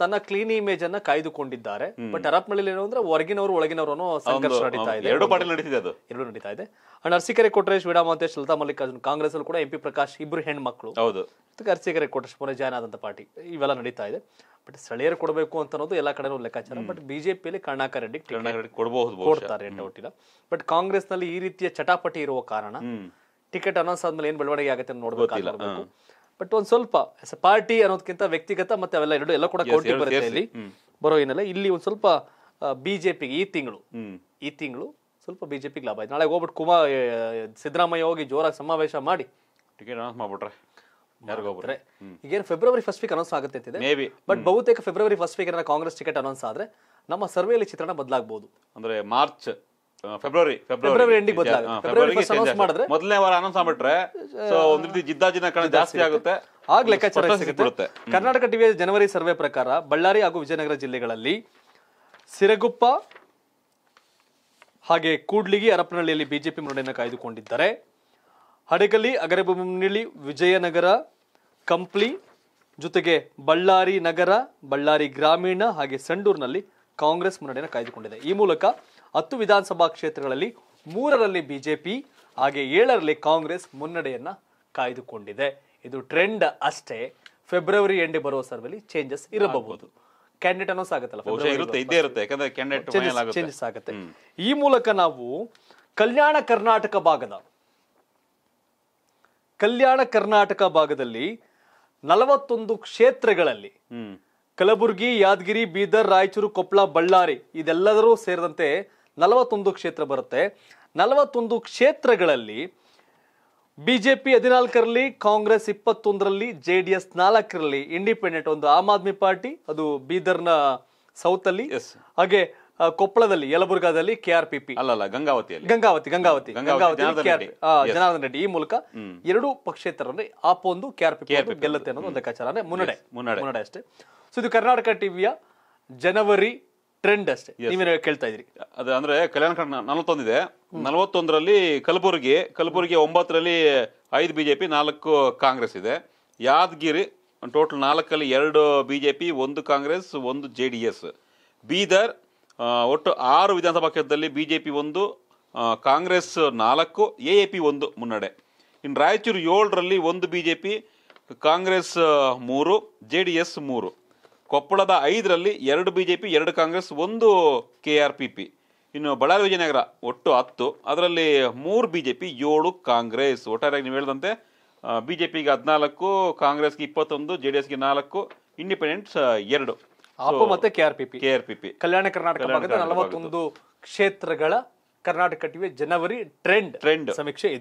A: ತನ್ನ ಕ್ಲೀನ್ ಇಮೇಜ್ ಅನ್ನ ಕಾಯ್ದುಕೊಂಡಿದ್ದಾರೆ ಬಟ್ ಅರಪ್ನಳ್ಳಿ ಏನು ಅಂದ್ರೆ ಹೊರಗಿನವರು ಒಳಗಿನವರು ಸಂಘರ್ಷ ನಡೀತಾ ಇದೆ ಎರಡು ಪಾರ್ಟಿ ನಡೀತಿದೆ ಅದು ಎರಡು ನಡೀತಾ ಇದೆ ಅಂಡ್ ಅರ್ಸಿಕೆರೆ ಕೊಟ್ರೇಶ್ ವಿಡಾ ಮಹಂತೇಶ್ ಲತಾ ಮಲ್ಲಿಕಾರ್ಜುನ್ ಕಾಂಗ್ರೆಸ್ ಅಲ್ಲಿ ಕೂಡ ಎಂಪಿ ಪ್ರಕಾಶ್ ಇಬ್ರು ಹೆಣ್ಮಕ್ಳು ಹೌದು ಅರ್ಸಿಕೆರೆ ಕೊಟ್ರೇಶ್ ಪುನಃ ಜಾಯ್ನ್ ಆದಂತ ಪಾರ್ಟಿ ಇವೆಲ್ಲ ನಡೀತಾ ಇದೆ ಬಟ್ ಸ್ಥಳೀಯರು ಕೊಡಬೇಕು ಅಂತ ಅನ್ನೋದು ಎಲ್ಲ ಕಡೆನೂ ಲೆಕ್ಕಾಚಾರ ಬಟ್ ಬಿಜೆಪಿಯಲ್ಲಿ ಕರ್ಣಾಕ ರೆಡ್ಡಿ
B: ಕೊಡಬಹುದು ಕೊಡ್ತಾರೆ ಡೌಟ್
A: ಇಲ್ಲ ಬಟ್ ಕಾಂಗ್ರೆಸ್ ನಲ್ಲಿ ಈ ರೀತಿಯ ಚಟಾಪಟಿ ಇರುವ ಕಾರಣ ಟಿಕೆಟ್ ಅನೌನ್ಸ್ ಆದ್ಮೇಲೆ ಏನ್ ಬೆಳವಣಿಗೆ ಆಗುತ್ತೆ ನೋಡ್ಬೇಕು ಬಟ್ ಒಂದು ಸ್ವಲ್ಪ ಪಾರ್ಟಿ ಅನ್ನೋದಕ್ಕಿಂತ ವ್ಯಕ್ತಿಗತ ಮತ್ತೆ ಅವೆಲ್ಲ ಎರಡು ಎಲ್ಲ ಕೂಡ ಕೋಟಿ ಬರುತ್ತೆ ಇಲ್ಲಿ ಬರೋ ಏನಲ್ಲ ಇಲ್ಲಿ ಒಂದು ಸ್ವಲ್ಪ ಬಿಜೆಪಿಗೆ ಈ ತಿಂಗಳು ಈ ತಿಂಗಳು ಸ್ವಲ್ಪ ಬಿಜೆಪಿಗೆ ಲಾಭ ಆಯ್ತು ನಾಳೆ ಹೋಗ್ಬಿಟ್ಟು ಕುಮಾರ್ ಸಿದ್ದರಾಮಯ್ಯ ಹೋಗಿ ಜೋರಾಗಿ ಸಮಾವೇಶ ಮಾಡಿ ಟಿಕೆಟ್ ಅನೌನ್ಸ್ ಮಾಡ್ಬಿಟ್ರೆ ಈಗೇನು ಫೆಬ್ರವರಿ ಫಸ್ಟ್ ವೀಕ್ ಅನೌನ್ಸ್ ಆಗುತ್ತೆ ಅಂತಿದೆ ಬಟ್ ಬಹುತೇಕ ಫೆಬ್ರವರಿ first week Congress ticket announce ಆದ್ರೆ ನಮ್ಮ ಸರ್ವೆಯಲ್ಲಿ ಚಿತ್ರಣ ಬದಲಾಗಬಹುದು
B: ಅಂದ್ರೆ ಮಾರ್ಚ್ ಫೆಬ್ರವರಿ ಫೆಬ್ರವರಿ ಎಂಡಿಗೆ ಬದಲಾಗುತ್ತೆ ಮಾಡಿದ್ರೆ ಮೊದಲನೇ ವಾರ ಅನೌನ್ಸ್ ಮಾಡ್ಬಿಟ್ರೆ ಸೊ ಒಂದ್ ರೀತಿ ಜಿದ್ದಾಜಿನ ಕಣ ಜಾಸ್ತಿ ಆಗುತ್ತೆ ಆಗ ಲೆಕ್ಕಾಚಾರ ಸಿಗುತ್ತೆ
A: ಕರ್ನಾಟಕ ಟಿವಿ ಜನವರಿ ಸರ್ವೆ ಪ್ರಕಾರ ಬಳ್ಳಾರಿ ಹಾಗೂ ವಿಜಯನಗರ ಜಿಲ್ಲೆಗಳಲ್ಲಿ ಸಿರಗುಪ್ಪ ಹಾಗೆ ಕೂಡ್ಲಿಗಿ ಹರಪನಹಳ್ಳಿಯಲ್ಲಿ ಬಿಜೆಪಿ ಮುನ್ನಡೆಯನ್ನು ಕಾಯ್ದುಕೊಂಡಿದ್ದಾರೆ ಹಡಗಲಿ ಅಗರಬೊಮ್ಮನಹಳ್ಳಿ ವಿಜಯನಗರ ಕಂಪ್ಲಿ ಜೊತೆಗೆ ಬಳ್ಳಾರಿ ನಗರ ಬಳ್ಳಾರಿ ಗ್ರಾಮೀಣ ಹಾಗೆ ಸಂಡೂರಿನಲ್ಲಿ ಕಾಂಗ್ರೆಸ್ ಮುನ್ನಡೆಯನ್ನು ಕಾಯ್ದುಕೊಂಡಿದೆ ಈ ಮೂಲಕ ಹತ್ತು ವಿಧಾನಸಭಾ ಕ್ಷೇತ್ರಗಳಲ್ಲಿ ಮೂರರಲ್ಲಿ ಬಿಜೆಪಿ ಹಾಗೆ ಏಳರಲ್ಲಿ ಕಾಂಗ್ರೆಸ್ ಮುನ್ನಡೆಯನ್ನ ಕಾಯ್ದುಕೊಂಡಿದೆ ಇದು ಟ್ರೆಂಡ್ ಅಷ್ಟೇ ಫೆಬ್ರವರಿ ಎಂಡ್ ಬರುವ ಸರ್ವಲ್ಲಿ ಚೇಂಜಸ್ ಇರಬಹುದು ಕ್ಯಾಂಡಿಡೇಟ್ ಅನ್ನೋ ಆಗತ್ತಲ್ಲ ಚೇಂಜಸ್ ಆಗುತ್ತೆ ಈ ಮೂಲಕ ನಾವು ಕಲ್ಯಾಣ ಕರ್ನಾಟಕ ಭಾಗದ ಕಲ್ಯಾಣ ಕರ್ನಾಟಕ ಭಾಗದಲ್ಲಿ ನಲವತ್ತೊಂದು ಕ್ಷೇತ್ರಗಳಲ್ಲಿ ಕಲಬುರಗಿ ಯಾದಗಿರಿ ಬೀದರ್ ರಾಯಚೂರು ಕೊಪ್ಪಳ ಬಳ್ಳಾರಿ ಇದೆಲ್ಲದರೂ ಸೇರಿದಂತೆ ನಲವತ್ತೊಂದು ಕ್ಷೇತ್ರ ಬರುತ್ತೆ ನಲವತ್ತೊಂದು ಕ್ಷೇತ್ರಗಳಲ್ಲಿ ಬಿಜೆಪಿ ಹದಿನಾಲ್ಕರಲ್ಲಿ ಕಾಂಗ್ರೆಸ್ ಇಪ್ಪತ್ತೊಂದರಲ್ಲಿ ಜೆ ಡಿ ಎಸ್ ನಾಲ್ಕರಲ್ಲಿ ಇಂಡಿಪೆಂಡೆಂಟ್ ಒಂದು ಆಮ್ ಆದ್ಮಿ ಪಾರ್ಟಿ ಅದು ಬೀದರ್ನ ಸೌತ್ ಅಲ್ಲಿ ಹಾಗೆ ಕೊಪ್ಪಳದಲ್ಲಿ ಯಲಬುರ್ಗಾದಲ್ಲಿ ಕೆ ಆರ್ ಪಿ ಪಿ ಅಲ್ಲಲ್ಲ ಗಂಗಾವತಿ ಗಂಗಾವತಿ ಗಂಗಾವತಿ ಜನಾರ್ದನ್ ರೆಡ್ಡಿ. ಈ ಮೂಲಕ ಎರಡು ಪಕ್ಷೇತರ ಆಪ್ ಒಂದು ಕೆ ಆರ್ ಪಿ ಗೆಲ್ಲುತ್ತೆ ಅನ್ನೋದು ಒಂದು ಲೆಕ್ಕಾಚಾರ ಮುನ್ನಡೆ ಮುನ್ನಡೆ. ಮುನ್ನಡೆ ಅಷ್ಟೇ ಸೊ ಇದು ಕರ್ನಾಟಕ ಟಿವಿಯ ಜನವರಿ ಟ್ರೆಂಡ್ ಅಷ್ಟೇ ನೀವೇನು
B: ಕೇಳ್ತಾ ಇದ್ರಿ ಅದೇ ಅಂದ್ರೆ ಕಲ್ಯಾಣ ಕರ್ನಾ ನಲವತ್ತೊಂದಿದೆ ನಲವತ್ತೊಂದರಲ್ಲಿ ಕಲಬುರಗಿ ಕಲಬುರಗಿ ಒಂಬತ್ತರಲ್ಲಿ ಐದು ಬಿ ಜೆ ಪಿ ನಾಲ್ಕು ಕಾಂಗ್ರೆಸ್ ಇದೆ ಯಾದಗಿರಿ ಟೋಟಲ್ ನಾಲ್ಕಲ್ಲಿ ಎರಡು ಬಿ ಜೆ ಪಿ ಒಂದು ಕಾಂಗ್ರೆಸ್ ಒಂದು ಜೆ ಡಿ ಎಸ್ ಬೀದರ್ ಒಟ್ಟು ಆರು ವಿಧಾನಸಭಾ ಕ್ಷೇತ್ರದಲ್ಲಿ ಬಿ ಜೆ ಪಿ ಒಂದು ಕಾಂಗ್ರೆಸ್ ನಾಲ್ಕು ಎ ಎ ಪಿ ಒಂದು ಮುನ್ನಡೆ ಇನ್ನು ರಾಯಚೂರು ಏಳರಲ್ಲಿ ಒಂದು ಬಿ ಜೆ ಪಿ ಕಾಂಗ್ರೆಸ್ ಮೂರು ಜೆ ಡಿ ಎಸ್ ಮೂರು ಕೊಪ್ಪಳದ ಐದರಲ್ಲಿ ಎರಡು ಬಿ ಜೆ ಪಿ ಎರಡು ಕಾಂಗ್ರೆಸ್ ಒಂದು ಕೆ ಆರ್ ಪಿ ಪಿ ಇನ್ನು ಬಳ್ಳಾರಿ ವಿಜಯನಗರ ಒಟ್ಟು ಹತ್ತು ಅದರಲ್ಲಿ ಮೂರು ಬಿ ಜೆ ಪಿ ಏಳು ಕಾಂಗ್ರೆಸ್ ಒಟ್ಟಾರೆಯಾಗಿ ನೀವು ಹೇಳಿದಂತೆ ಬಿ ಜೆ ಪಿಗೆ ಹದಿನಾಲ್ಕು ಕಾಂಗ್ರೆಸ್ಗೆ ಇಪ್ಪತ್ತೊಂದು ಜೆ ಡಿ ಎಸ್ಗೆ ನಾಲ್ಕು ಇಂಡಿಪೆಂಡೆಂಟ್ಸ್ ಎರಡು ಮತ್ತೆ K R P P K R P P Kalyana Karnataka ನಲವತ್ತೊಂದು ಕ್ಷೇತ್ರಗಳ
A: ಕರ್ನಾಟಕ ಟಿವಿ ಜನವರಿ ಟ್ರೆಂಡ್ ಟ್ರೆಂಡ್ ಸಮೀಕ್ಷೆ ಇದು